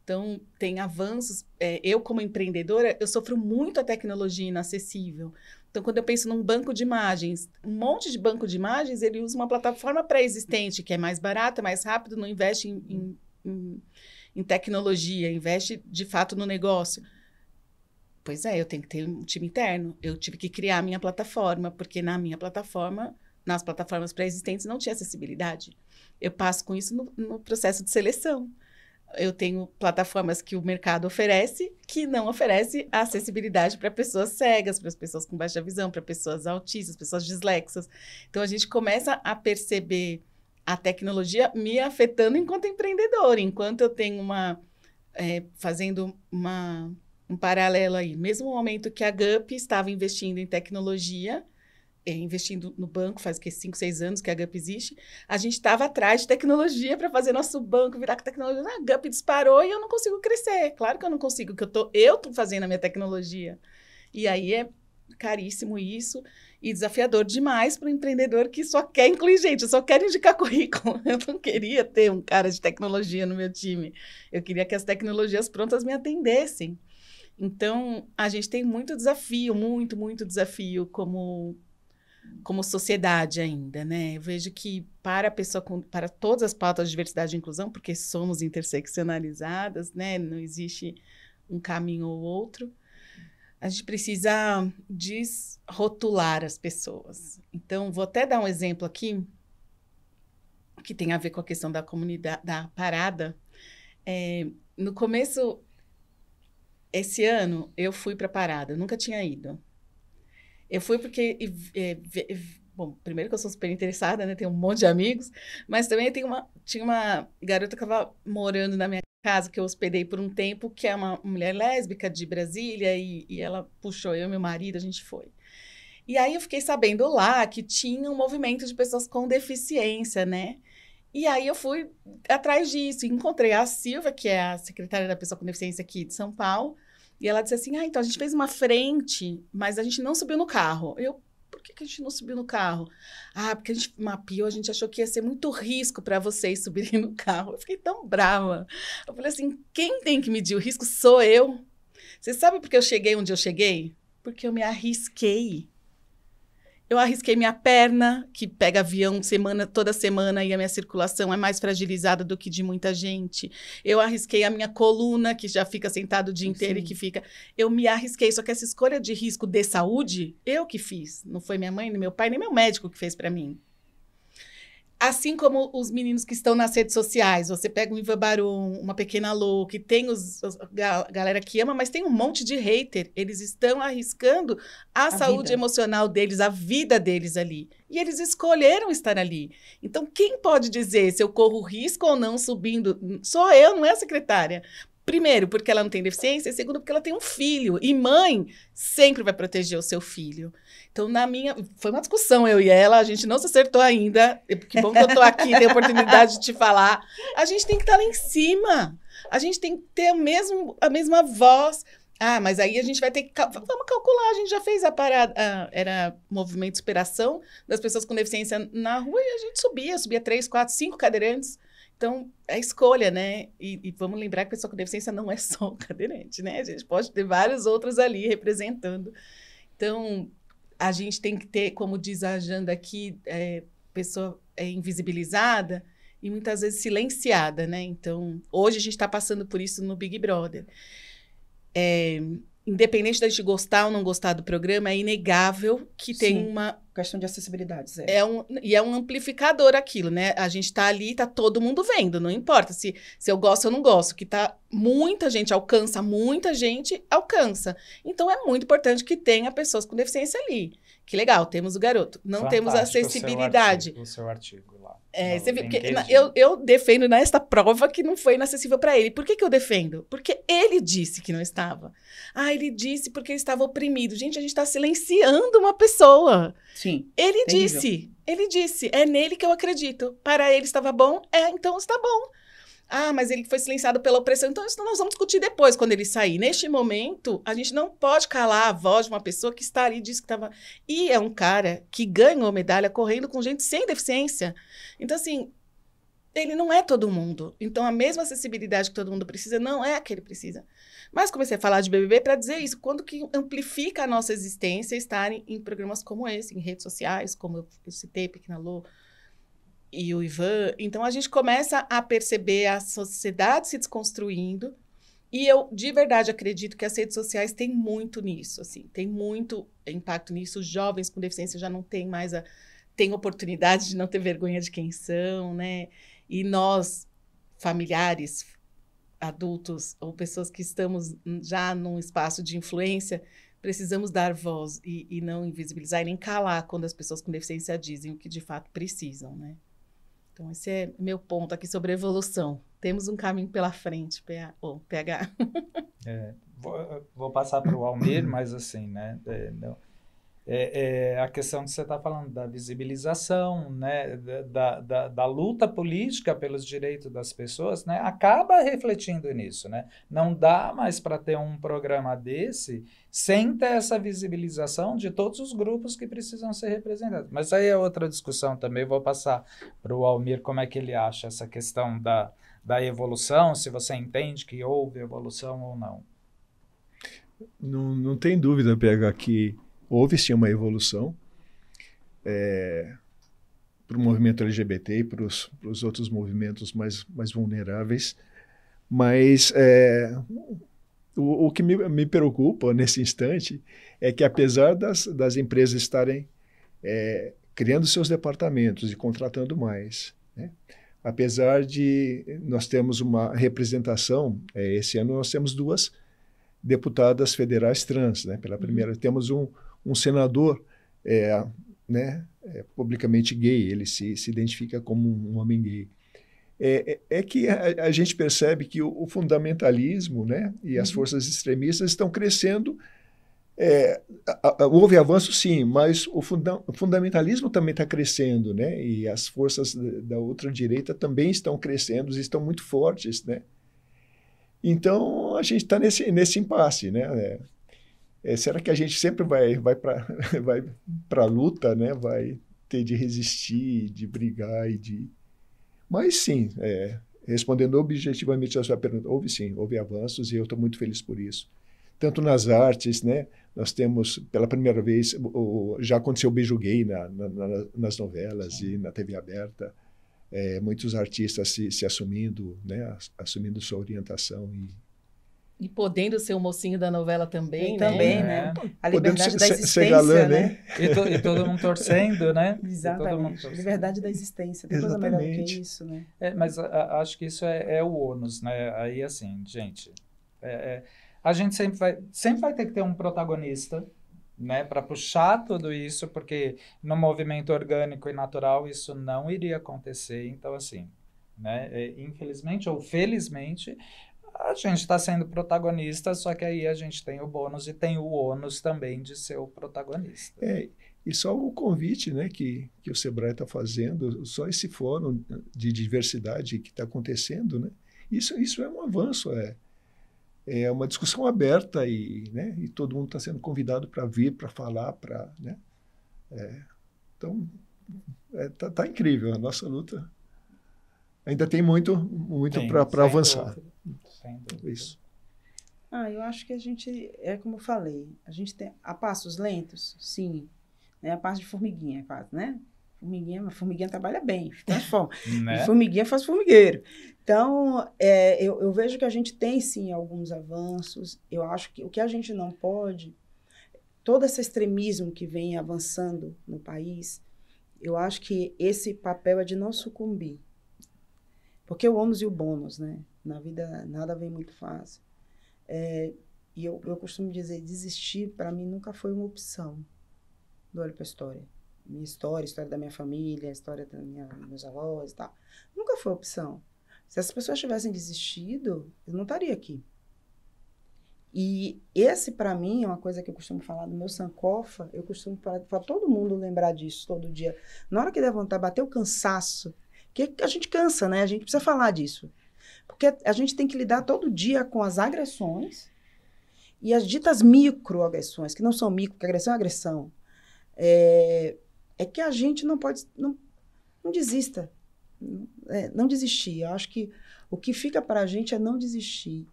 Então, tem avanços. É, eu, como empreendedora, eu sofro muito a tecnologia inacessível. Então, quando eu penso num banco de imagens, um monte de banco de imagens, ele usa uma plataforma pré-existente, que é mais barata, mais rápido, não investe em, em, em, em tecnologia, investe, de fato, no negócio. Pois é, eu tenho que ter um time interno. Eu tive que criar a minha plataforma, porque na minha plataforma nas plataformas pré-existentes não tinha acessibilidade. Eu passo com isso no, no, processo de seleção. Eu tenho plataformas que o mercado oferece que não oferece acessibilidade para pessoas cegas, para as pessoas com baixa visão, para pessoas autistas, pessoas dislexas. Então a gente começa a perceber a tecnologia me afetando enquanto empreendedor, enquanto eu tenho uma é, fazendo uma, um paralelo aí. Mesmo momento que a GUP estava investindo em tecnologia, eh, investindo no banco faz o que cinco, seis anos que a Gup existe, a gente estava atrás de tecnologia para fazer nosso banco virar com tecnologia. a Gup disparou e eu não consigo crescer. Claro que eu não consigo, que eu tô eu tô fazendo a minha tecnologia. E aí é caríssimo isso e desafiador demais para o empreendedor que só quer incluir gente, eu só quer indicar currículo. Eu não queria ter um cara de tecnologia no meu time. Eu queria que as tecnologias prontas me atendessem. Então, a gente tem muito desafio, muito, muito desafio como como sociedade ainda, né? Eu vejo que para a pessoa com, para todas as pautas de diversidade e inclusão, porque somos interseccionalizadas, né? Não existe um caminho ou outro. A gente precisa desrotular as pessoas. Então, vou até dar um exemplo aqui que tem a ver com a questão da comunidade da parada. É, no começo esse ano eu fui para parada, nunca tinha ido. Eu fui porque. bom, primeiro que eu sou super interessada, né? Tenho um monte de amigos, mas também tem uma, tinha uma garota que estava morando na minha casa, que eu hospedei por um tempo, que é uma mulher lésbica de Brasília, e, e ela puxou eu e meu marido, a gente foi. E aí eu fiquei sabendo lá que tinha um movimento de pessoas com deficiência, né? E aí eu fui atrás disso, encontrei a Silva, que é a secretária da pessoa com deficiência aqui de São Paulo, e ela disse assim: Ah, então a gente fez uma frente, mas a gente não subiu no carro. Eu, por que, que a gente não subiu no carro? Ah, porque a gente mapeou, a gente achou que ia ser muito risco para vocês subirem no carro. Eu fiquei tão brava. Eu falei assim: quem tem que medir o risco sou eu. Você sabe por que eu cheguei onde eu cheguei? Porque eu me arrisquei. Eu arrisquei minha perna, que pega avião semana toda semana e a minha circulação é mais fragilizada do que de muita gente. Eu arrisquei a minha coluna, que já fica sentado o dia inteiro Sim. e que fica. Eu me arrisquei, só que essa escolha de risco de saúde, eu que fiz. Não foi minha mãe, nem meu pai, nem meu médico que fez para mim. Assim como os meninos que estão nas redes sociais, você pega o Ivan Barum, uma pequena Lou, que tem os, os a galera que ama, mas tem um monte de hater. Eles estão arriscando a, a saúde vida. emocional deles, a vida deles ali. E eles escolheram estar ali. Então, quem pode dizer se eu corro risco ou não subindo? Só eu, não é a secretária. Primeiro, porque ela não tem deficiência, e segundo, porque ela tem um filho. E mãe sempre vai proteger o seu filho. Então, na minha. Foi uma discussão, eu e ela, a gente não se acertou ainda. Que bom que eu tô aqui, tenho a oportunidade de te falar. A gente tem que estar lá em cima. A gente tem que ter mesmo, a mesma voz. Ah, mas aí a gente vai ter que. Cal Vamos calcular, a gente já fez a parada. A, ah, era movimento de superação das pessoas com deficiência na rua e a gente subia, subia três, quatro, cinco cadeirantes. Então, é escolha, né? E, e, vamos lembrar que a pessoa com deficiência não é só o cadeirante, né? A gente pode ter vários outros ali representando. Então, a gente tem que ter, como diz a Janda aqui, é, pessoa é invisibilizada e muitas vezes silenciada, né? Então, hoje a gente está passando por isso no Big Brother. É, independente da gente gostar ou não gostar do programa, é inegável que Sim, tem uma. Questão de acessibilidade, Zé. É um, e é um amplificador aquilo, né? A gente tá ali, tá todo mundo vendo, não importa se, se eu gosto ou não gosto, que tá muita gente alcança, muita gente alcança. Então é muito importante que tenha pessoas com deficiência ali. Que legal, temos o garoto. Não Fantástico temos acessibilidade. O seu artigo, o seu artigo lá. É, você viu, porque eu, eu defendo nesta prova que não foi inacessível para ele. Por que, que eu defendo? Porque ele disse que não estava. Ah, ele disse porque ele estava oprimido. Gente, a gente está silenciando uma pessoa. Sim. Ele terrível. disse, ele disse, é nele que eu acredito. Para ele estava bom, é, então está bom. Ah, mas ele foi silenciado pela opressão. Então, isso nós vamos discutir depois, quando ele sair. Neste momento, a gente não pode calar a voz de uma pessoa que está ali e disse que estava. E é um cara que ganhou medalha correndo com gente sem deficiência. Então, assim, ele não é todo mundo. Então, a mesma acessibilidade que todo mundo precisa não é a que ele precisa. Mas comecei a falar de BBB para dizer isso. Quando que amplifica a nossa existência estar em, em, programas como esse, em redes sociais, como eu, eu citei, Pequena Lou e o Ivan. Então, a gente começa a perceber a sociedade se desconstruindo. E eu, de verdade, acredito que as redes sociais têm muito nisso, assim. Tem muito impacto nisso. Os jovens com deficiência já não têm mais a têm oportunidade de não ter vergonha de quem são, né? E nós, familiares, adultos ou pessoas que estamos já num espaço de influência, precisamos dar voz e, e, não invisibilizar e nem calar quando as pessoas com deficiência dizem o que de fato precisam, né? Então, esse é meu ponto aqui sobre evolução. Temos um caminho pela frente, PA, oh, PH. É, vou, vou, passar para o Almir, mas assim, né? É, não é, é, a questão que você está falando da visibilização, né, da, da, da, luta política pelos direitos das pessoas, né, acaba refletindo nisso, né? Não dá mais para ter um programa desse sem ter essa visibilização de todos os grupos que precisam ser representados. Mas aí é outra discussão também. Vou passar para o Almir como é que ele acha essa questão da, da evolução, se você entende que houve evolução ou não. Não, não tem dúvida, PH, que houve sim uma evolução é, para o movimento LGBT e para os outros movimentos mais, mais vulneráveis, mas é, o, o, que me, me, preocupa nesse instante é que, apesar das, das empresas estarem é, criando seus departamentos e contratando mais, né? apesar de nós termos uma representação, é, esse ano nós temos duas deputadas federais trans, né? pela uhum. primeira, temos um, um senador é, né, é publicamente gay, ele se, se identifica como um homem gay. É, é, é que a, a, gente percebe que o, o fundamentalismo né, e as uhum. forças extremistas estão crescendo. É, a, a, houve avanço, sim, mas o, funda o fundamentalismo também está crescendo, né? E as forças da outra direita também estão crescendo, estão muito fortes, né? Então a gente está nesse, nesse impasse, né? É. É, será que a gente sempre vai, vai para vai a luta, né? vai ter de resistir, de brigar e de. Mas sim, é, respondendo objetivamente a sua pergunta, houve sim, houve avanços e eu estou muito feliz por isso. Tanto nas artes, né? nós temos pela primeira vez, o, já aconteceu o beijo gay na, na, na, nas novelas e na TV aberta. É, muitos artistas se, se assumindo, né, assumindo sua orientação e, e podendo ser o mocinho da novela também, e né? Também, né? É. A liberdade ser, da existência, galã, né? né? E, to, e, todo mundo torcendo, né? Exatamente. Torcendo. Liberdade da existência. Tem coisa que isso, né? É, mas a, acho que isso é, é, o ônus, né? Aí, assim, gente... É, é, a gente sempre vai, sempre vai ter que ter um protagonista, né? Para puxar tudo isso, porque no movimento orgânico e natural isso não iria acontecer. Então, assim... Né? Infelizmente ou felizmente, a gente está sendo protagonista, só que aí a gente tem o bônus e tem o ônus também de ser o protagonista. É, e só o convite né, que, que o Sebrae está fazendo, só esse fórum de diversidade que está acontecendo, né, isso, isso é um avanço, é, é uma discussão aberta e, né, e todo mundo está sendo convidado para vir, para falar, para... Né, é, então, está é, tá, tá incrível a nossa luta ainda tem muito, muito para avançar. Dúvida. Isso. Ah, eu acho que a gente, é como eu falei, a gente tem a passos lentos, sim, né? A passo de formiguinha, quase, né? Formiguinha, formiguinha trabalha bem, transforma. né? Formiguinha faz formigueiro. Então, é, eu, eu vejo que a gente tem, sim, alguns avanços. Eu acho que o que a gente não pode, todo esse extremismo que vem avançando no país, eu acho que esse papel é de não sucumbir porque o ônus e o bônus, né? Na vida nada vem muito fácil. É, e eu, eu costumo dizer, desistir para mim nunca foi uma opção do olho para a história. Minha história, a história da minha família, a história da minha, meus avós e tal. Nunca foi opção. Se as pessoas tivessem desistido, eu não estaria aqui. E esse, para mim, é uma coisa que eu costumo falar do meu sancofa. Eu costumo para todo mundo lembrar disso todo dia. Na hora que levantar, bater o cansaço, porque a gente cansa, né? A gente precisa falar disso. Porque a gente tem que lidar todo dia com as agressões e as ditas microagressões, que não são micro, porque agressão é agressão. É, é que a gente não pode. Não, não desista. É, não desistir. Eu acho que o que fica para a gente é não desistir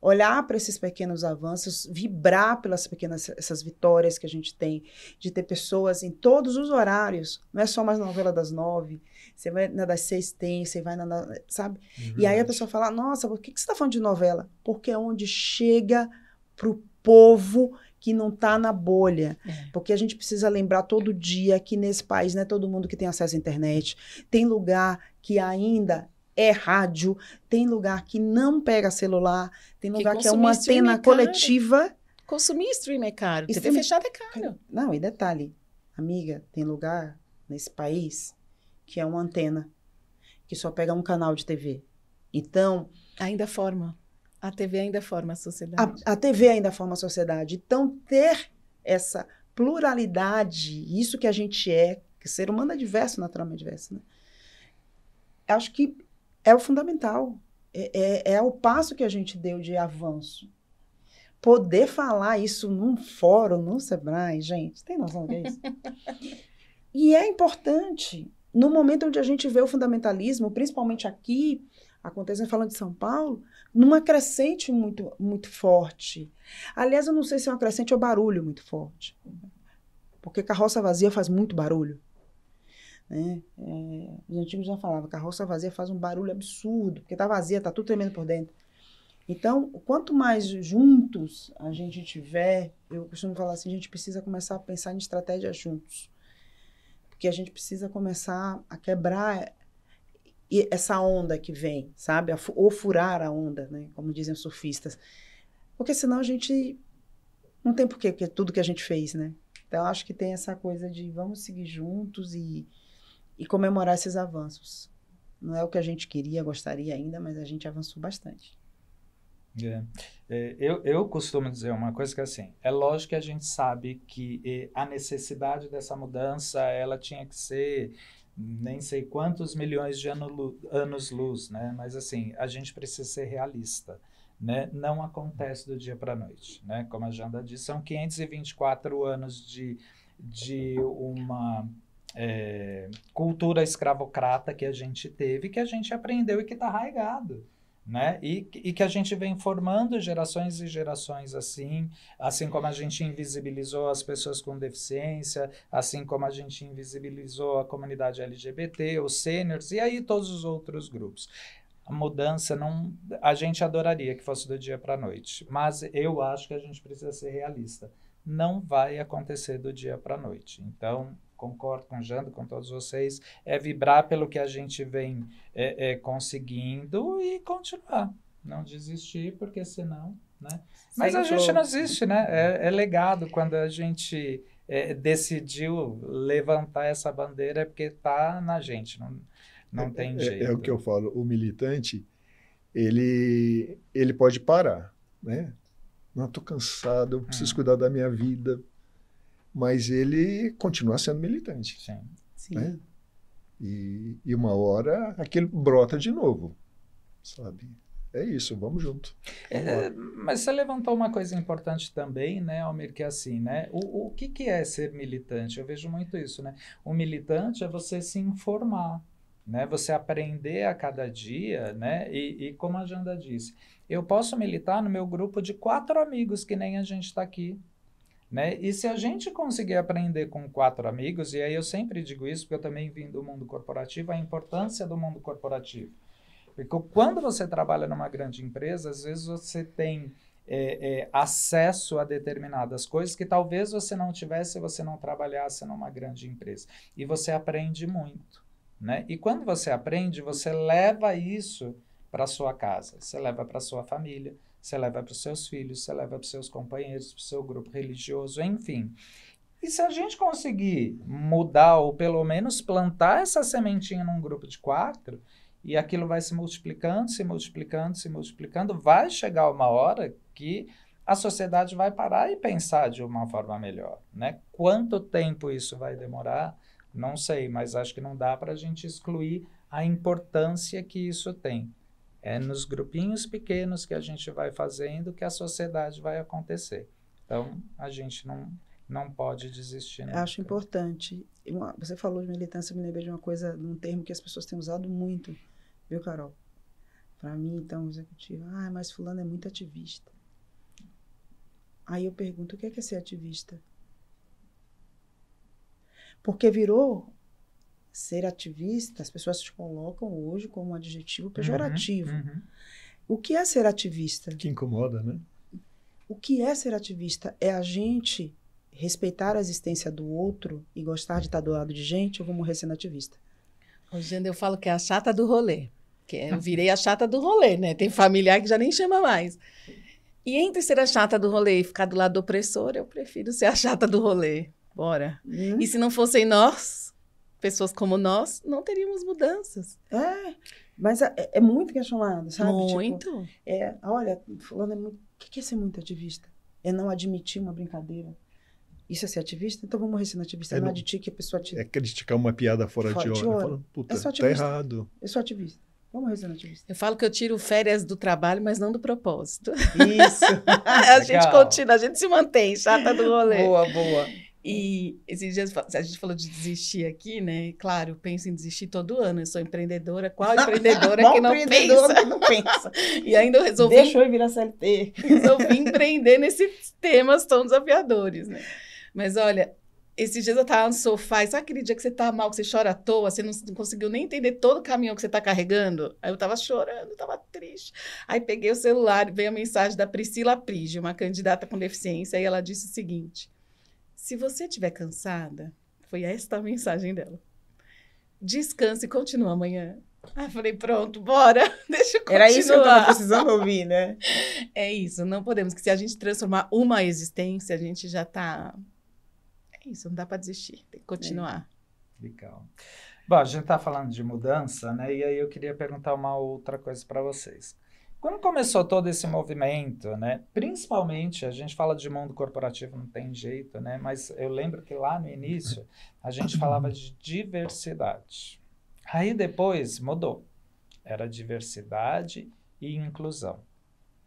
olhar para esses pequenos avanços, vibrar pelas pequenas essas vitórias que a gente tem, de ter pessoas em todos os horários, não é só mais novela das nove, você vai na das seis tem, você vai na, na sabe? Uhum. E aí a uhum. pessoa fala, nossa, por que, que você está falando de novela? Porque é onde chega para o povo que não está na bolha. É. Porque a gente precisa lembrar todo dia que nesse país não é todo mundo que tem acesso à internet. Tem lugar que ainda é rádio, tem lugar que não pega celular, tem lugar que, que é uma antena é coletiva. Consumir stream é caro, stream... TV fechada é caro. Não, e detalhe, amiga, tem lugar nesse país que é uma antena, que só pega um canal de TV. Então... Ainda forma. A TV ainda forma a sociedade. A, a TV ainda forma a sociedade. Então, ter essa pluralidade, isso que a gente é, que ser humano é diverso, naturalmente é diverso, né? Acho que é o fundamental. É, é, é o passo que a gente deu de avanço. Poder falar isso num fórum, num Sebrae, gente, tem noção do que é isso? e é importante. No momento onde a gente vê o fundamentalismo, principalmente aqui, acontecendo, falando de São Paulo, numa crescente muito, muito forte. Aliás, eu não sei se é uma crescente ou barulho muito forte. Porque carroça vazia faz muito barulho. Né? É, os antigos já falavam, carroça vazia faz um barulho absurdo, porque está vazia, está tudo tremendo por dentro. Então, quanto mais juntos a gente tiver, eu costumo falar assim, a gente precisa começar a pensar em estratégias juntos. Porque a gente precisa começar a quebrar essa onda que vem, sabe? Ou furar a onda, né? como dizem os surfistas. Porque senão a gente não tem porquê, porque tudo que a gente fez, né? Então, acho que tem essa coisa de vamos seguir juntos e e comemorar esses avanços. Não é o que a gente queria, gostaria ainda, mas a gente avançou bastante. É. é eu, eu costumo dizer uma coisa que é assim, é lógico que a gente sabe que a necessidade dessa mudança, ela tinha que ser nem sei quantos milhões de ano, anos-luz, né? Mas assim, a gente precisa ser realista, né? Não acontece do dia para a noite, né? Como a Janda disse, são 524 anos de, de uma é, cultura escravocrata que a gente teve, que a gente aprendeu e que está arraigado. Né? E, e, que a gente vem formando gerações e gerações assim, assim como a gente invisibilizou as pessoas com deficiência, assim como a gente invisibilizou a comunidade LGBT, os seniors e aí todos os outros grupos. A mudança não, a gente adoraria que fosse do dia para a noite, mas eu acho que a gente precisa ser realista. Não vai acontecer do dia para a noite. Então, concordo com o Jando, com todos vocês, é vibrar pelo que a gente vem é, é, conseguindo e continuar. Não desistir, porque senão. Né? Mas a gente não existe, né? É, é legado quando a gente é, decidiu levantar essa bandeira, é porque está na gente, não, não tem é, é, jeito. É, o que eu falo, o militante, ele, ele pode parar, né? Não, estou cansado, eu preciso hum. cuidar da minha vida, mas ele continua sendo militante. Sim. Sim. Né? E, e uma hora aquilo brota de novo, sabe? É isso, vamos junto. É, mas você levantou uma coisa importante também, né, Almir, que é assim, né? O, o que, que é ser militante? Eu vejo muito isso, né? O militante é você se informar, né? Você aprender a cada dia, né? E, e como a Janda disse, eu posso militar no meu grupo de quatro amigos, que nem a gente está aqui. Né? E se a gente conseguir aprender com quatro amigos, e aí eu sempre digo isso, porque eu também vim do mundo corporativo, a importância do mundo corporativo. Porque quando você trabalha numa grande empresa, às vezes você tem é, é, acesso a determinadas coisas que talvez você não tivesse se você não trabalhasse numa grande empresa. E você aprende muito. Né? E quando você aprende, você leva isso para sua casa, você leva para sua família, você leva para os seus filhos, você leva para os seus companheiros, para o seu grupo religioso, enfim. E se a gente conseguir mudar ou pelo menos plantar essa sementinha num grupo de quatro, e aquilo vai se multiplicando, se multiplicando, se multiplicando, vai chegar uma hora que a sociedade vai parar e pensar de uma forma melhor, né? Quanto tempo isso vai demorar? Não sei, mas acho que não dá para a gente excluir a importância que isso tem. É nos grupinhos pequenos que a gente vai fazendo que a sociedade vai acontecer. Então, a gente não, não pode desistir. Nunca. Acho importante. você falou de militância, me lembrei de uma coisa, de um termo que as pessoas têm usado muito, viu, Carol? Para mim, então, executivo, ah, mas fulano é muito ativista. Aí eu pergunto, o que é, que é ser ativista? Porque virou ser ativista, as pessoas te colocam hoje como um adjetivo uhum, pejorativo. Uhum, uhum. O que é ser ativista? Que incomoda, né? O que é ser ativista? É a gente respeitar a existência do outro e gostar de estar do lado de gente, eu vou morrer sendo ativista. dia eu falo que é a chata do rolê. Que eu virei a chata do rolê, né? Tem familiar que já nem chama mais. E entre ser a chata do rolê e ficar do lado do opressor, eu prefiro ser a chata do rolê. Bora. Hum. E se não fossem nós, pessoas como nós, não teríamos mudanças. É, mas é, é muito questionado, sabe? Muito. Tipo, é, olha, falando é muito... O que é ser muito ativista? É não admitir uma brincadeira. Isso é ser ativista? Então vamos morrer sendo ativista. É não, não admitir que a pessoa ativa. É criticar uma piada fora, fora de hora. De hora. Puta, é só tá ativista. tá errado. Eu é sou ativista. Vamos morrer ativista. Eu falo que eu tiro férias do trabalho, mas não do propósito. Isso. a gente continua, a gente se mantém, chata do rolê. Boa, boa. E esses dias a gente falou de desistir aqui, né? Claro, eu penso em desistir todo ano. Eu sou empreendedora. Qual empreendedora que não empreendedora pensa? Que não pensa. e ainda eu resolvi. Deixou eu virar CLT. resolvi empreender nesses temas tão desafiadores, né? Mas olha, esses dias eu tava no sofá, e sabe aquele dia que você tá mal, que você chora à toa, você não, não conseguiu nem entender todo o caminhão que você tá carregando? Aí eu tava chorando, estava tava triste. Aí peguei o celular, veio a mensagem da Priscila Prige, uma candidata com deficiência, e ela disse o seguinte: se você estiver cansada, foi esta a mensagem dela. Descanse e continua amanhã. Ah, falei, pronto, bora, deixa eu continuar. Era isso que eu tava precisando ouvir, né? é isso, não podemos, que se a gente transformar uma existência, a gente já tá... É isso, não dá para desistir, tem que continuar. É. Legal. Bom, a gente tá falando de mudança, né? E aí eu queria perguntar uma outra coisa para vocês. Quando começou todo esse movimento, né? Principalmente, a gente fala de mundo corporativo, não tem jeito, né? Mas eu lembro que lá no início a gente falava de diversidade. Aí depois mudou. Era diversidade e inclusão.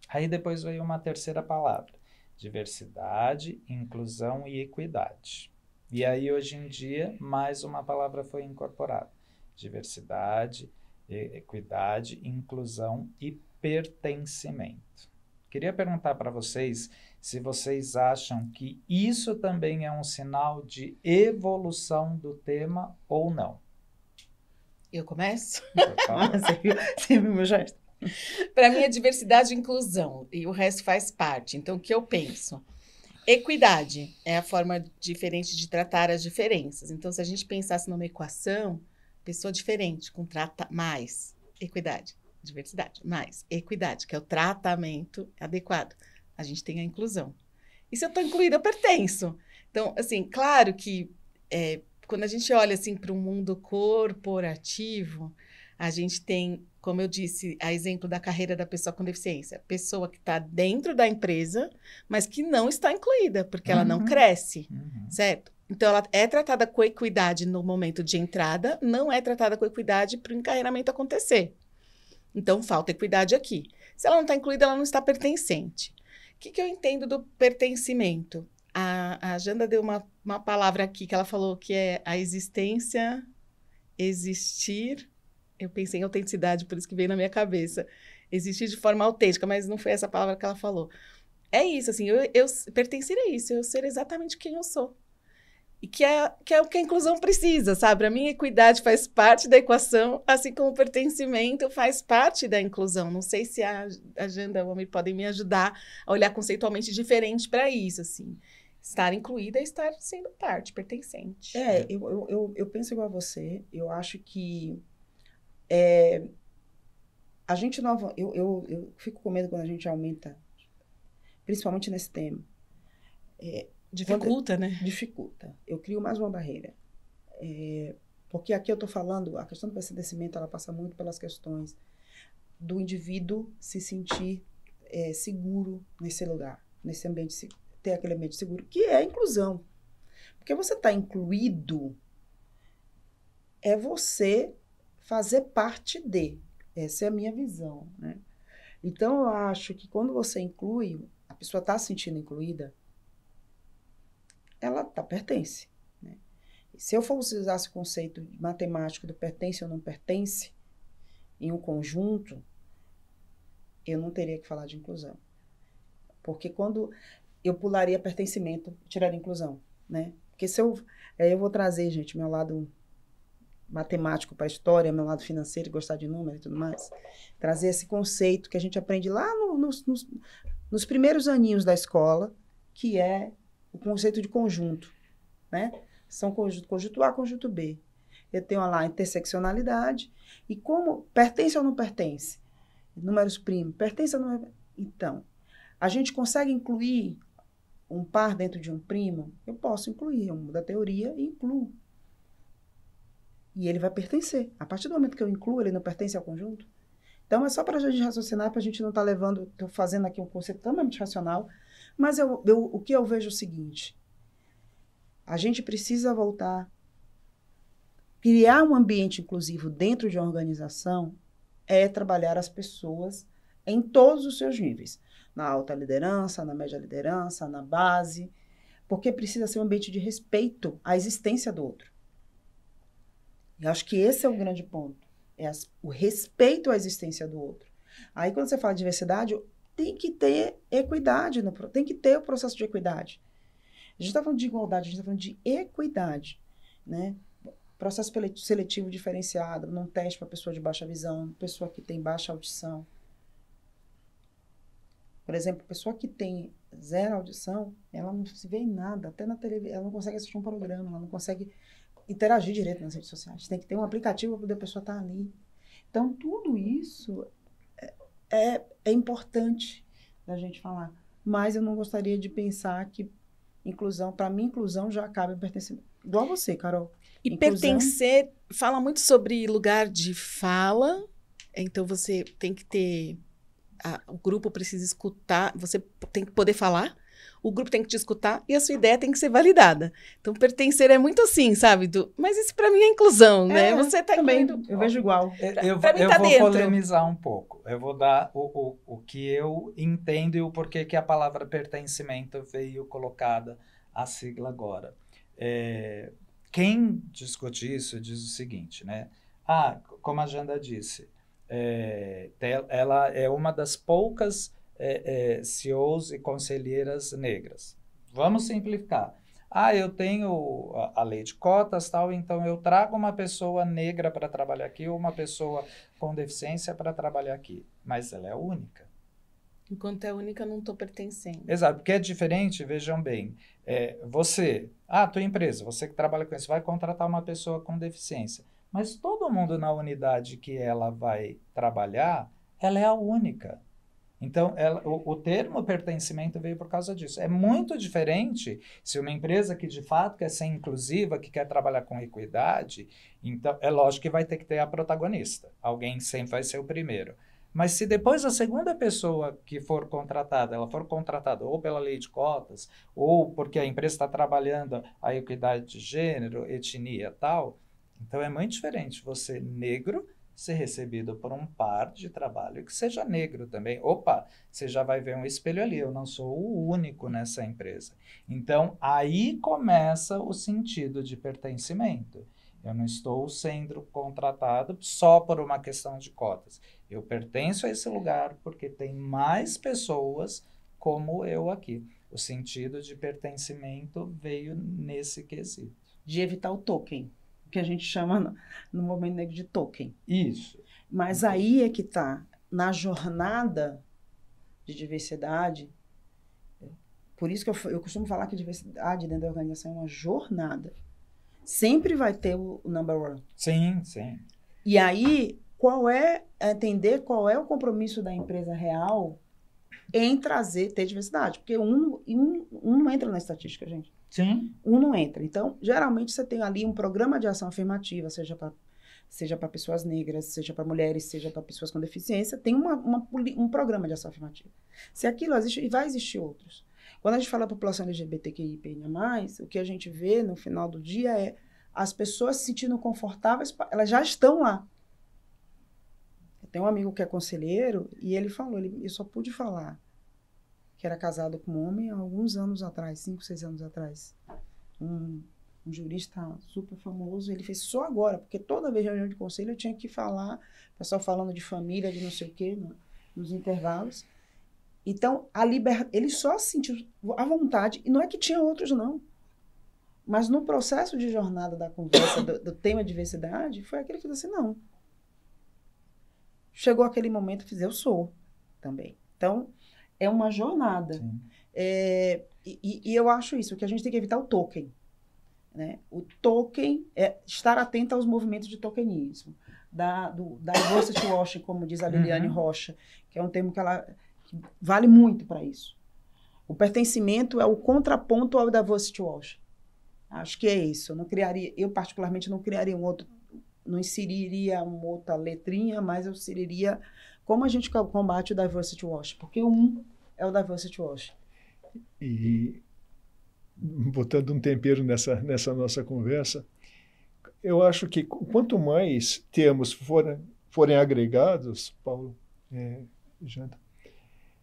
Aí depois veio uma terceira palavra: diversidade, inclusão e equidade. E aí hoje em dia mais uma palavra foi incorporada: diversidade, equidade, inclusão e pertencimento. Queria perguntar para vocês se vocês acham que isso também é um sinal de evolução do tema ou não. Eu começo? você, meu gesto? Para mim, é diversidade e inclusão, e o resto faz parte. Então, o que eu penso? Equidade é a forma diferente de tratar as diferenças. Então, se a gente pensasse numa equação, pessoa diferente contrata mais. Equidade diversidade, mas equidade, que é o tratamento adequado. A gente tem a inclusão. E se eu estou incluída, eu pertenço. Então, assim, claro que é, quando a gente olha assim para o mundo corporativo, a gente tem, como eu disse, a exemplo da carreira da pessoa com deficiência, pessoa que está dentro da empresa, mas que não está incluída porque uhum. ela não uhum. cresce, uhum. certo? Então, ela é tratada com equidade no momento de entrada, não é tratada com equidade para o encarreiramento acontecer. Então, falta equidade aqui. Se ela não está incluída, ela não está pertencente. O que, que eu entendo do pertencimento? A, a Janda deu uma, uma palavra aqui que ela falou que é a existência, existir. Eu pensei em autenticidade, por isso que veio na minha cabeça. Existir de forma autêntica, mas não foi essa palavra que ela falou. É isso, assim, eu, eu pertencer a é isso, eu ser exatamente quem eu sou. E que é, que é o que a inclusão precisa, sabe? A minha equidade faz parte da equação, assim como o pertencimento faz parte da inclusão. Não sei se a agenda homem podem me ajudar a olhar conceitualmente diferente para isso, assim. Estar incluída é estar sendo parte, pertencente. É, eu, eu, eu, eu penso igual a você. Eu acho que é, a gente não... Eu, eu, eu fico com medo quando a gente aumenta, principalmente nesse tema. É, Dificulta, né? Dificulta. Eu crio mais uma barreira. É, porque aqui eu estou falando, a questão do pertencimento, ela passa muito pelas questões do indivíduo se sentir é, seguro nesse lugar, nesse ambiente, ter aquele ambiente seguro, que é a inclusão. Porque você está incluído é você fazer parte de. Essa é a minha visão, né? Então, eu acho que quando você inclui, a pessoa está se sentindo incluída, ela tá, pertence. Né? Se eu fosse usar esse conceito matemático do pertence ou não pertence em um conjunto, eu não teria que falar de inclusão. Porque quando eu pularia pertencimento, tiraria inclusão, né? Porque se eu é, eu vou trazer, gente, meu lado matemático para a história, meu lado financeiro, gostar de números e tudo mais, trazer esse conceito que a gente aprende lá no, nos, nos, nos primeiros aninhos da escola, que é o conceito de conjunto, né? São conjunto, conjunto A, conjunto B. Eu tenho lá a interseccionalidade e como pertence ou não pertence? Números primos, pertence ou não? É? Então, a gente consegue incluir um par dentro de um primo? Eu posso incluir, eu é mudo a teoria e incluo. E ele vai pertencer. A partir do momento que eu incluo, ele não pertence ao conjunto? Então, é só para a gente raciocinar, para a gente não estar tá levando, estou fazendo aqui um conceito totalmente racional, mas eu, eu, o que eu vejo é o seguinte: a gente precisa voltar. Criar um ambiente inclusivo dentro de uma organização é trabalhar as pessoas em todos os seus níveis na alta liderança, na média liderança, na base porque precisa ser um ambiente de respeito à existência do outro. E acho que esse é o grande ponto, é as, o respeito à existência do outro. Aí quando você fala de diversidade, tem que ter equidade, no, tem que ter o processo de equidade. A gente está falando de igualdade, a gente está falando de equidade, né? Processo seletivo diferenciado, num teste para pessoa de baixa visão, pessoa que tem baixa audição. Por exemplo, pessoa que tem zero audição, ela não se vê em nada, até na televisão, ela não consegue assistir um programa, ela não consegue interagir direito nas redes sociais. Tem que ter um aplicativo para poder a pessoa estar tá ali. Então, tudo isso é, é importante da gente falar. Mas eu não gostaria de pensar que inclusão, para mim, inclusão já acaba em pertencimento. Igual você, Carol. E inclusão... pertencer fala muito sobre lugar de fala, então você tem que ter. A, o grupo precisa escutar, você tem que poder falar, o grupo tem que te escutar e a sua ideia tem que ser validada. Então, pertencer é muito assim, sabe? Do, mas isso para mim é inclusão, né? É, Você tá também, Eu vejo igual. Eu, é, pra, eu, pra eu tá vou dentro. polemizar um pouco. Eu vou dar o, o, o que eu entendo e o porquê que a palavra pertencimento veio colocada a sigla agora. É, quem discute isso diz o seguinte, né? Ah, como a Janda disse, é, ela é uma das poucas é, é, CEOs e conselheiras negras. Vamos simplificar. Ah, eu tenho a, a lei de cotas, tal, então eu trago uma pessoa negra para trabalhar aqui ou uma pessoa com deficiência para trabalhar aqui. Mas ela é única. Enquanto é única, não estou pertencendo. Exato, porque é diferente, vejam bem. É, você, a ah, tua empresa, você que trabalha com isso, vai contratar uma pessoa com deficiência. Mas todo mundo na unidade que ela vai trabalhar, ela é a única. Então, ela, o, o, termo pertencimento veio por causa disso. É muito diferente se uma empresa que de fato quer ser inclusiva, que quer trabalhar com equidade, então é lógico que vai ter que ter a protagonista. Alguém sempre vai ser o primeiro. Mas se depois a segunda pessoa que for contratada, ela for contratada ou pela lei de cotas, ou porque a empresa está trabalhando a equidade de gênero, etnia tal, então é muito diferente você negro ser recebido por um par de trabalho que seja negro também. Opa, você já vai ver um espelho ali, eu não sou o único nessa empresa. Então, aí começa o sentido de pertencimento. Eu não estou sendo contratado só por uma questão de cotas. Eu pertenço a esse lugar porque tem mais pessoas como eu aqui. O sentido de pertencimento veio nesse quesito. De evitar o token que a gente chama no movimento negro de token. Isso. Mas aí é que está na jornada de diversidade. Por isso que eu, eu costumo falar que diversidade dentro da organização é uma jornada. Sempre vai ter o, o number one. Sim, sim. E aí, qual é entender qual é o compromisso da empresa real em trazer ter diversidade, porque um, um, um não entra na estatística, gente. Sim. Um não entra. Então, geralmente você tem ali um programa de ação afirmativa, seja para seja para pessoas negras, seja para mulheres, seja para pessoas com deficiência, tem uma, uma, um programa de ação afirmativa. Se aquilo existe, e vai existir outros. Quando a gente fala população LGBTQI e mais o que a gente vê no final do dia é as pessoas se sentindo confortáveis, elas já estão lá. Eu tenho um amigo que é conselheiro e ele falou, ele, eu só pude falar que era casada com um homem há alguns anos atrás, cinco, seis anos atrás. Um, um jurista super famoso, ele fez só agora, porque toda vez reunião de conselho eu tinha que falar, pessoal falando de família, de não sei o quê, no, né, nos intervalos. Então, a liber... ele só sentiu a vontade, e não é que tinha outros, não. Mas no processo de jornada da conversa do, do tema diversidade, foi aquele que disse assim, não. Chegou aquele momento, fiz eu sou também. Então, é uma jornada. É, e, e, eu acho isso, que a gente tem que evitar o token. Né? O token é estar atento aos movimentos de tokenismo. Da, do, da diversity washing, como diz a uhum. Liliane uhum. Rocha, que é um termo que ela que vale muito para isso. O pertencimento é o contraponto ao diversity washing. Acho que é isso. Eu não criaria, eu particularmente não criaria um outro, não inseriria uma outra letrinha, mas eu inseriria como a gente combate o diversity wash? Porque um é o diversity wash. E botando um tempero nessa, nessa nossa conversa, eu acho que quanto mais termos forem, forem agregados, Paulo, é, Janta,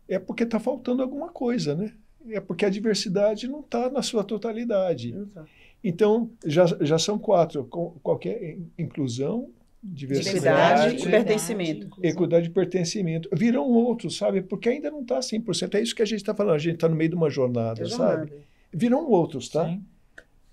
é porque está faltando alguma coisa, né? É porque a diversidade não está na sua totalidade. Exato. Então, já, já são quatro: qualquer inclusão, diversidade, diversidade e pertencimento. Equidade e pertencimento. Viram outros, sabe? Porque ainda não está 100%. É isso que a gente está falando. A gente está no meio de uma jornada, sabe? Viram outros, tá? Sim.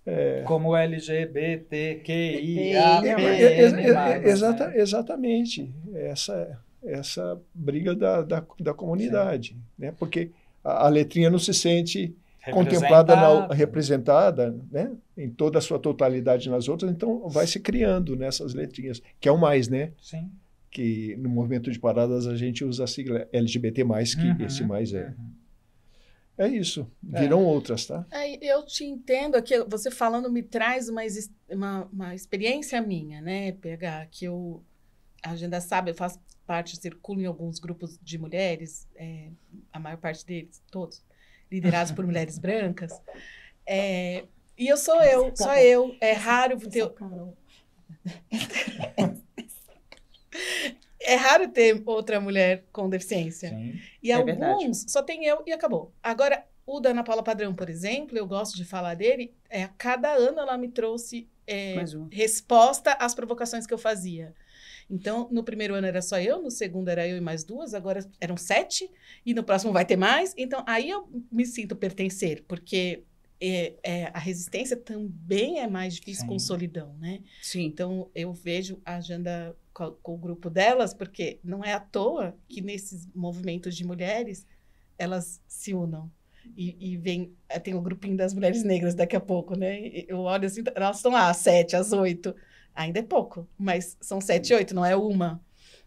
É. Como LGBTQIA. É, é, é, né? exata, Exatamente. Essa, essa briga da, da, da comunidade. Né? Porque a, a letrinha não se sente contemplada, na, representada né? em toda a sua totalidade nas outras, então vai se criando nessas né, letrinhas, que é o mais, né? Sim. Que no movimento de paradas a gente usa a sigla LGBT, que uhum, esse mais é. Uhum. É isso. Viram é. outras, tá? É, eu te entendo aqui. Você falando me traz uma, uma, uma, experiência minha, né, pegar Que eu. A Agenda Sabe, eu faço parte, circulo em alguns grupos de mulheres, é, a maior parte deles, todos liderados por mulheres brancas. É, e eu sou eu, tá só eu. É raro ter. É, é raro ter outra mulher com deficiência. Sim, e é alguns verdade. só tem eu e acabou. Agora, o da Ana Paula Padrão, por exemplo, eu gosto de falar dele. É, a cada ano ela me trouxe é, resposta às provocações que eu fazia. Então, no primeiro ano era só eu, no segundo era eu e mais duas, agora eram sete, e no próximo vai ter mais. Então, aí eu me sinto pertencer, porque é, é, a resistência também é mais difícil Sim. com solidão, né? Sim. Então, eu vejo a agenda com, com, o grupo delas, porque não é à toa que nesses movimentos de mulheres elas se unam. E, e vem, eh, tem o grupinho das mulheres negras daqui a pouco, né? Eu olho assim, elas estão lá, às sete, às oito. Ainda é pouco, mas são sete, oito, não é uma.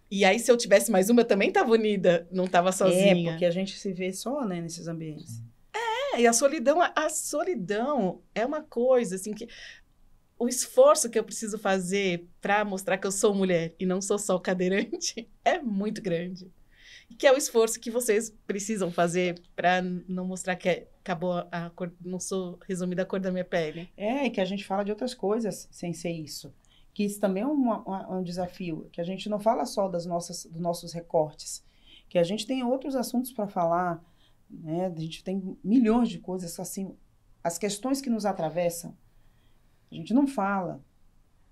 E aí, se eu tivesse mais uma, eu também tava unida, não estava é, sozinha. É, porque a gente se vê só, né, nesses ambientes. É, e a solidão, a, solidão é uma coisa, assim, que o esforço que eu preciso fazer para mostrar que eu sou mulher e não sou só cadeirante é muito grande. Que é o esforço que vocês precisam fazer para não mostrar que é, acabou a cor, não sou resumida a cor da minha pele. É, e que a gente fala de outras coisas sem ser isso que isso também é um desafio, que a gente não fala só das nossas, dos nossos recortes, que a gente tem outros assuntos para falar, né? A gente tem milhões de coisas assim, as questões que nos atravessam, a gente não fala,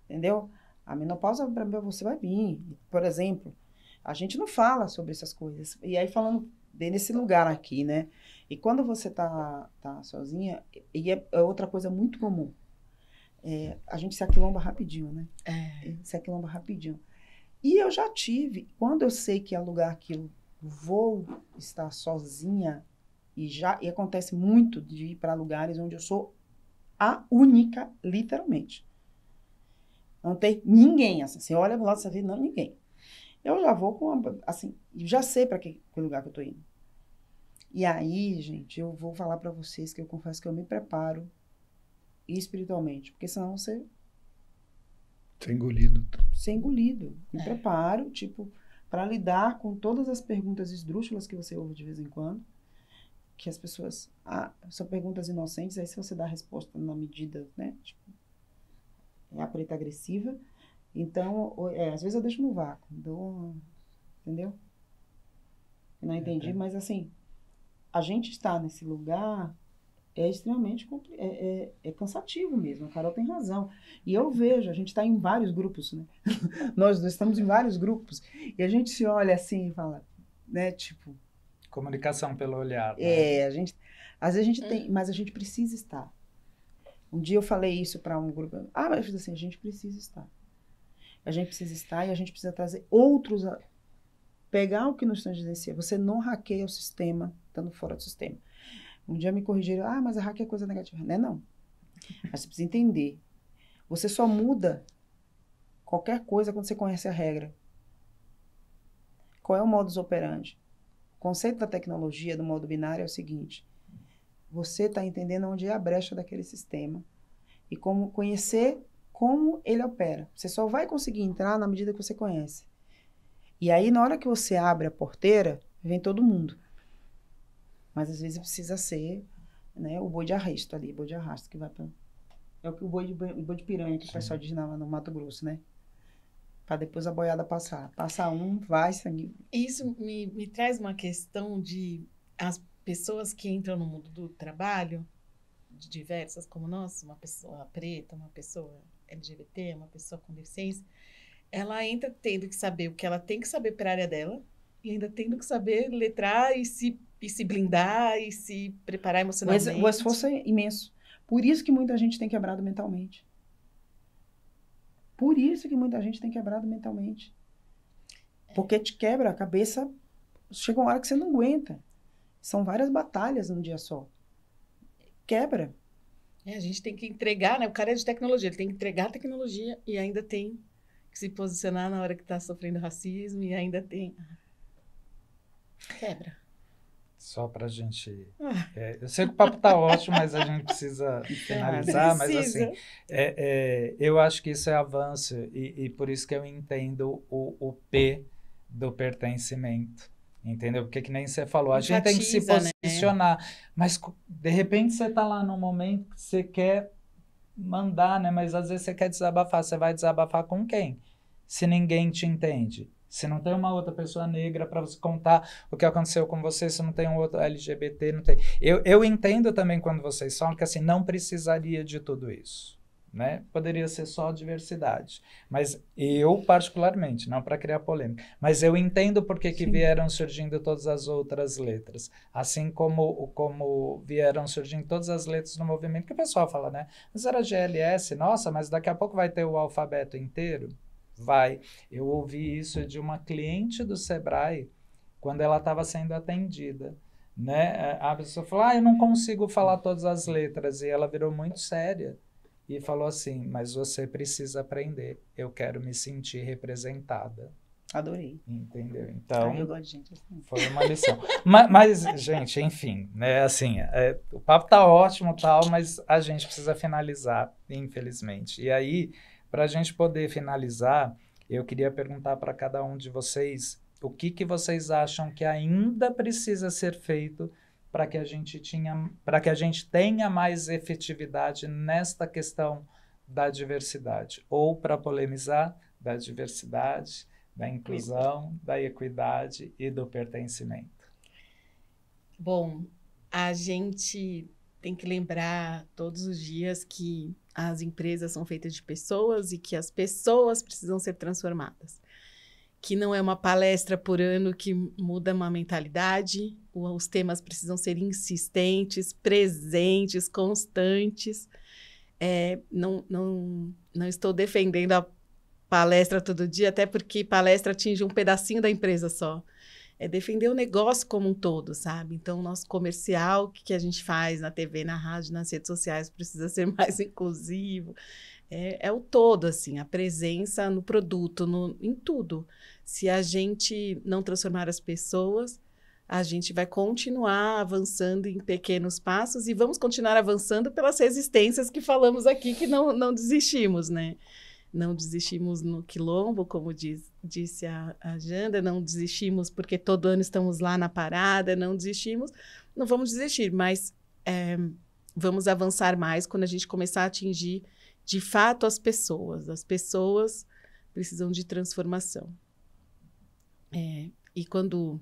entendeu? A menopausa para você vai vir, por exemplo, a gente não fala sobre essas coisas. E aí falando bem nesse lugar aqui, né? E quando você tá, tá sozinha, e é, é outra coisa muito comum, é, a gente se aquilomba rapidinho, né? É. é. Se aquilomba rapidinho. E eu já tive, quando eu sei que é lugar que eu vou estar sozinha, e já e acontece muito de ir para lugares onde eu sou a única, literalmente. Não tem ninguém, assim. Você olha lá, lado, você vê, não, ninguém. Eu já vou com, uma, assim, já sei para que, que lugar que eu tô indo. E aí, gente, eu vou falar para vocês que eu confesso que eu me preparo e espiritualmente, porque senão você. Ser tá engolido. Ser é engolido. Me é. preparo, tipo, para lidar com todas as perguntas esdrúxulas que você ouve de vez em quando, que as pessoas. Ah, são perguntas inocentes, aí se você dá a resposta na medida, né? Tipo, é a preta agressiva. Então, é, às vezes eu deixo no vácuo, dou. Entendeu? não entendi, é, é. mas assim, a gente está nesse lugar é extremamente é, é, é, cansativo mesmo. A Carol tem razão. E eu vejo, a gente está em vários grupos, né? Nós dois estamos em vários grupos. E a gente se olha assim e fala, né? Tipo. Comunicação pelo olhar. Né? É, a gente. Às vezes a gente tem, hum. mas a gente precisa estar. Um dia eu falei isso para um grupo. Ah, mas eu fiz assim, a gente precisa estar. A gente precisa estar e a gente precisa trazer outros. A, pegar o que nos tangencia. Você não hackeia o sistema estando fora do sistema. Um dia me corrigiram, ah, mas hack é coisa negativa. Não é não. Mas você precisa entender. Você só muda qualquer coisa quando você conhece a regra. Qual é o modus operandi? O conceito da tecnologia, do modo binário, é o seguinte. Você está entendendo onde é a brecha daquele sistema e como conhecer como ele opera. Você só vai conseguir entrar na medida que você conhece. E aí, na hora que você abre a porteira, vem todo mundo. Mas às vezes precisa ser né, o boi de arrasto ali, boi de arrasto que vai para. É o que o boi de, boi de piranha que Sim. o pessoal diz na, no Mato Grosso, né? Para depois a boiada passar. Passa um, vai, sangue. Isso me, me traz uma questão de as pessoas que entram no mundo do trabalho, de diversas como nós, uma pessoa preta, uma pessoa LGBT, uma pessoa com deficiência, ela entra tendo que saber o que ela tem que saber para a área dela e ainda tendo que saber letrar e se e se blindar e se preparar emocionalmente. Mas o esforço é imenso. Por isso que muita gente tem quebrado mentalmente. Por isso que muita gente tem quebrado mentalmente. Porque te quebra a cabeça. Chega uma hora que você não aguenta. São várias batalhas num dia só. Quebra. É, a gente tem que entregar, né? O cara é de tecnologia, ele tem que entregar a tecnologia e ainda tem que se posicionar na hora que está sofrendo racismo e ainda tem. Ah. Quebra. Só para a gente. Ah. É, eu sei que o papo está ótimo, mas a gente precisa finalizar. Mas, assim, é, é, eu acho que isso é avanço e, e por isso que eu entendo o, o P do pertencimento. Entendeu? Porque que nem você falou, a gente Batiza, tem que se né? posicionar. Né? Mas de repente você está lá num momento que você quer mandar, né? Mas às vezes você quer desabafar. Você vai desabafar com quem? Se ninguém te entende. Você não tem uma outra pessoa negra para você contar o que aconteceu com você, você não tem um outro LGBT, não tem. Eu, eu entendo também quando vocês falam que assim, não precisaria de tudo isso. Né? Poderia ser só diversidade. Mas eu, particularmente, não para criar polêmica, mas eu entendo porque que vieram surgindo todas as outras letras. Assim como, como vieram surgindo todas as letras no movimento, que o pessoal fala, né? Mas era GLS, nossa, mas daqui a pouco vai ter o alfabeto inteiro vai. Eu ouvi isso de uma cliente do Sebrae quando ela estava sendo atendida. Né? A pessoa falou: Ah, eu não consigo falar todas as letras. E ela virou muito séria e falou assim: Mas você precisa aprender. Eu quero me sentir representada. Adorei. Entendeu? Então, Ai, eu gosto de gente assim. foi uma lição. mas, mas, gente, enfim, né, assim, é, o papo tá ótimo tal, mas a gente precisa finalizar, infelizmente. E aí, para a gente poder finalizar, eu queria perguntar para cada um de vocês o que, que vocês acham que ainda precisa ser feito para que a gente tinha para que a gente tenha mais efetividade nesta questão da diversidade ou para polemizar da diversidade da inclusão da equidade e do pertencimento bom a gente tem que lembrar todos os dias que as empresas são feitas de pessoas e que as pessoas precisam ser transformadas. Que não é uma palestra por ano que muda uma mentalidade, os temas precisam ser insistentes, presentes, constantes. É, não, não, não estou defendendo a palestra todo dia, até porque palestra atinge um pedacinho da empresa só é defender o negócio como um todo, sabe? Então, o nosso comercial, o que, a gente faz na TV, na rádio, nas redes sociais, precisa ser mais inclusivo. É, é o todo, assim, a presença no produto, no, em tudo. Se a gente não transformar as pessoas, a gente vai continuar avançando em pequenos passos e vamos continuar avançando pelas resistências que falamos aqui, que não, não desistimos, né? não desistimos no quilombo, como diz, disse a, a Janda, não desistimos porque todo ano estamos lá na parada, não desistimos, não vamos desistir, mas é, vamos avançar mais quando a gente começar a atingir de fato as pessoas. As pessoas precisam de transformação. É, e quando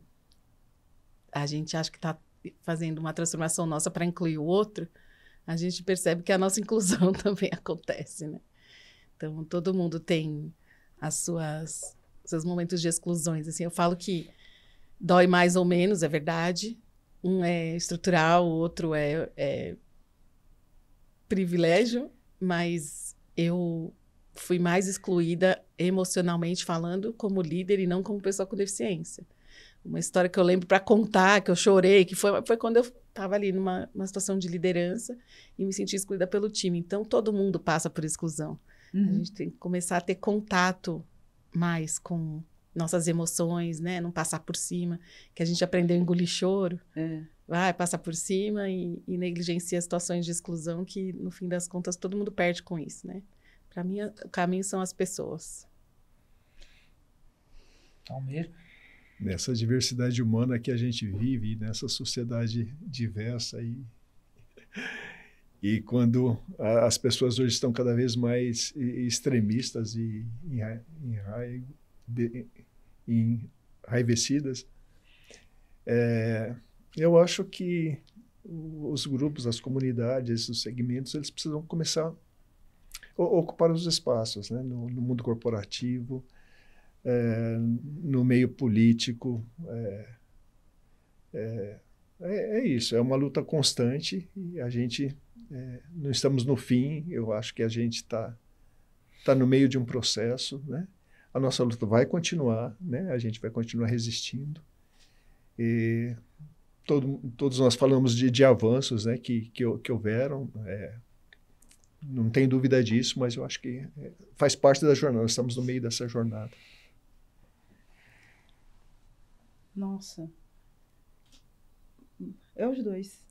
a gente acha que está fazendo uma transformação nossa para incluir o outro, a gente percebe que a nossa inclusão também acontece, né? Então, todo mundo tem as suas seus momentos de exclusões, assim. Eu falo que dói mais ou menos, é verdade. Um é estrutural, o outro é, é privilégio, mas eu fui mais excluída emocionalmente falando como líder e não como pessoa com deficiência. Uma história que eu lembro para contar, que eu chorei, que foi, foi quando eu estava ali numa situação de liderança e me senti excluída pelo time. Então, todo mundo passa por exclusão. Uhum. A gente tem que começar a ter contato mais com nossas emoções, né? Não passar por cima, que a gente aprendeu a engolir choro. É. Vai, passa por cima e, e negligencia situações de exclusão que, no fim das contas, todo mundo perde com isso, né? Para mim, o caminho são as pessoas. Almeida? Nessa diversidade humana que a gente vive, nessa sociedade diversa aí, e quando a, as pessoas hoje estão cada vez mais extremistas e enraivecidas, é, eu acho que os grupos, as comunidades, os segmentos, eles precisam começar a ocupar os espaços né? no, no mundo corporativo, é, no meio político. É, é, é, é isso, é uma luta constante e a gente é, não estamos no fim, eu acho que a gente está tá no meio de um processo, né? A nossa luta vai continuar, né? A gente vai continuar resistindo. E todo, todos nós falamos de, de avanços, né? Que, que, que houveram, é, não tem dúvida disso, mas eu acho que é, faz parte da jornada, estamos no meio dessa jornada. Nossa. É os dois.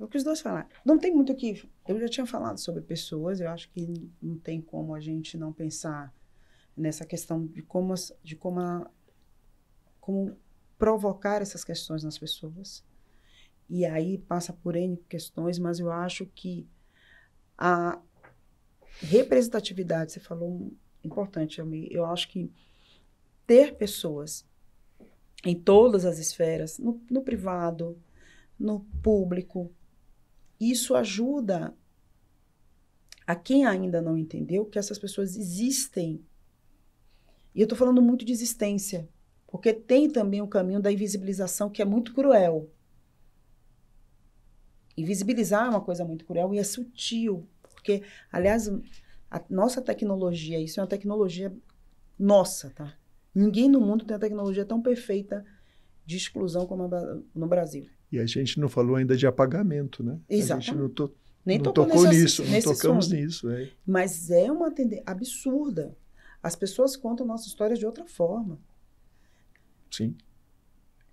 É o que os dois falaram. Não tem muito aqui. Eu já tinha falado sobre pessoas, eu acho que não tem como a gente não pensar nessa questão de como, de como, a, como provocar essas questões nas pessoas. E aí passa por N questões, mas eu acho que a representatividade, você falou importante, eu acho que ter pessoas em todas as esferas, no, no privado, no público, isso ajuda a quem ainda não entendeu que essas pessoas existem. E eu estou falando muito de existência, porque tem também o caminho da invisibilização que é muito cruel. Invisibilizar é uma coisa muito cruel e é sutil, porque, aliás, a nossa tecnologia, isso é uma tecnologia nossa, tá? Ninguém no mundo tem a tecnologia tão perfeita de exclusão como no Brasil. E a gente não falou ainda de apagamento, né? Exatamente. A gente não, to, Nem não tocou nesse, nisso, nesse não tocamos nisso. É. Mas é uma tendência absurda. As pessoas contam nossa história de outra forma. Sim.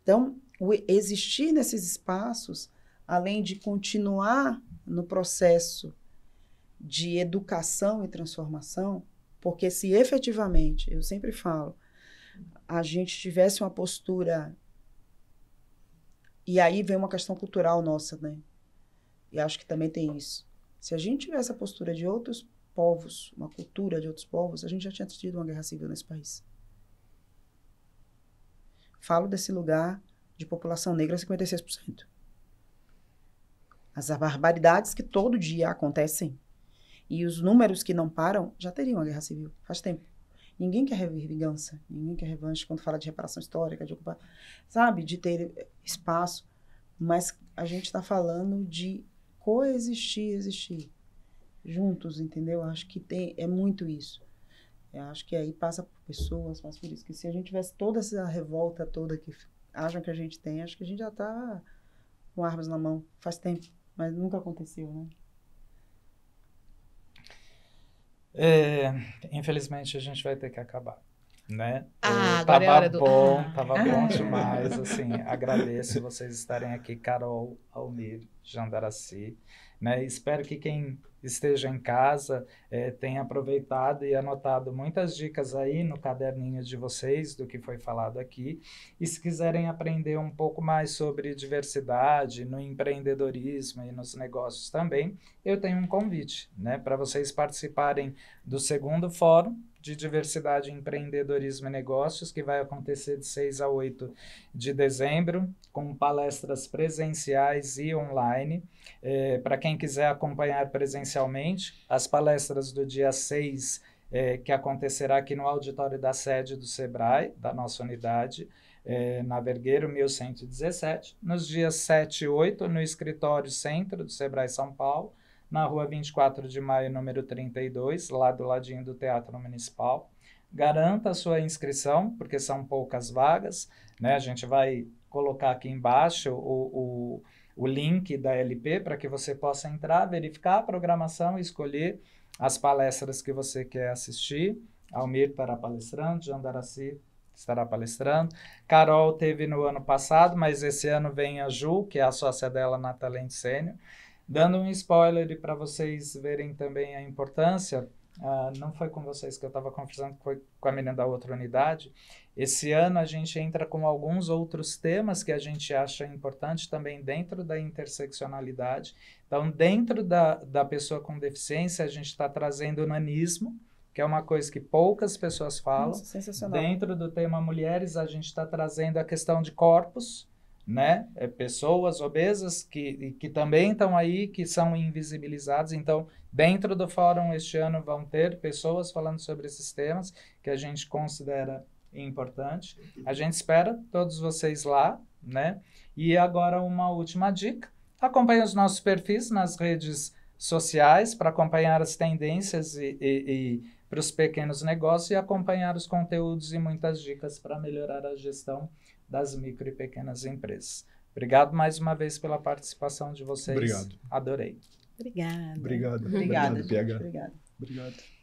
Então, existir nesses espaços, além de continuar no processo de educação e transformação, porque se efetivamente, eu sempre falo, a gente tivesse uma postura e aí vem uma questão cultural nossa, né? E acho que também tem isso. Se a gente tivesse a postura de outros povos, uma cultura de outros povos, a gente já tinha tido uma guerra civil nesse país. Falo desse lugar de população negra 56%. As barbaridades que todo dia acontecem e os números que não param já teriam uma guerra civil faz tempo. Ninguém quer vingança, ninguém quer revanche quando fala de reparação histórica, de ocupar, sabe, de ter espaço. Mas a gente está falando de coexistir, existir juntos, entendeu? Acho que tem, é muito isso. Eu acho que aí passa por pessoas, passa por isso. Que se a gente tivesse toda essa revolta toda que acham que a gente tem, acho que a gente já está com armas na mão faz tempo, mas nunca aconteceu, né? É, infelizmente a gente vai ter que acabar. Né? Ah, é tava do... bom, ah. tava bom demais. Assim, agradeço vocês estarem aqui, Carol, Almir, Jandaraci. Né? Espero que quem esteja em casa é, tenha aproveitado e anotado muitas dicas aí no caderninho de vocês do que foi falado aqui. E se quiserem aprender um pouco mais sobre diversidade no empreendedorismo e nos negócios também, eu tenho um convite né, para vocês participarem do segundo fórum de Diversidade, Empreendedorismo e Negócios, que vai acontecer de 6 a 8 de dezembro, com palestras presenciais e online. É, eh, Para quem quiser acompanhar presencialmente, as palestras do dia 6, é, eh, que acontecerá aqui no auditório da sede do SEBRAE, da nossa unidade, é, na Vergueiro 1117, nos dias 7 e 8, no escritório centro do SEBRAE São Paulo na rua 24 de maio, número 32, lá do ladinho do Teatro Municipal. Garanta a sua inscrição, porque são poucas vagas. Né? A gente vai colocar aqui embaixo o, o, o link da LP para que você possa entrar, verificar a programação e escolher as palestras que você quer assistir. Almir estará palestrando, Jandaraci estará palestrando. Carol teve no ano passado, mas esse ano vem a Ju, que é a sócia dela na Talent Sênior. Dando um spoiler para vocês verem também a importância, uh, não foi com vocês que eu estava conversando, foi com a menina da outra unidade. Esse ano a gente entra com alguns outros temas que a gente acha importante também dentro da interseccionalidade. Então, dentro da, da pessoa com deficiência, a gente está trazendo o nanismo, que é uma coisa que poucas pessoas falam. Nossa, Dentro do tema mulheres, a gente está trazendo a questão de corpos, né? É, pessoas obesas que, que também estão aí, que são invisibilizadas. Então, dentro do fórum este ano vão ter pessoas falando sobre esses temas que a gente considera importante. A gente espera todos vocês lá, né? E agora uma última dica. Acompanhe os nossos perfis nas redes sociais para acompanhar as tendências e, e, e para os pequenos negócios e acompanhar os conteúdos e muitas dicas para melhorar a gestão das micro e pequenas empresas. Obrigado mais uma vez pela participação de vocês. Obrigado. Adorei. Obrigada. Obrigado. Obrigada, Obrigado. Gente, obrigado. obrigado.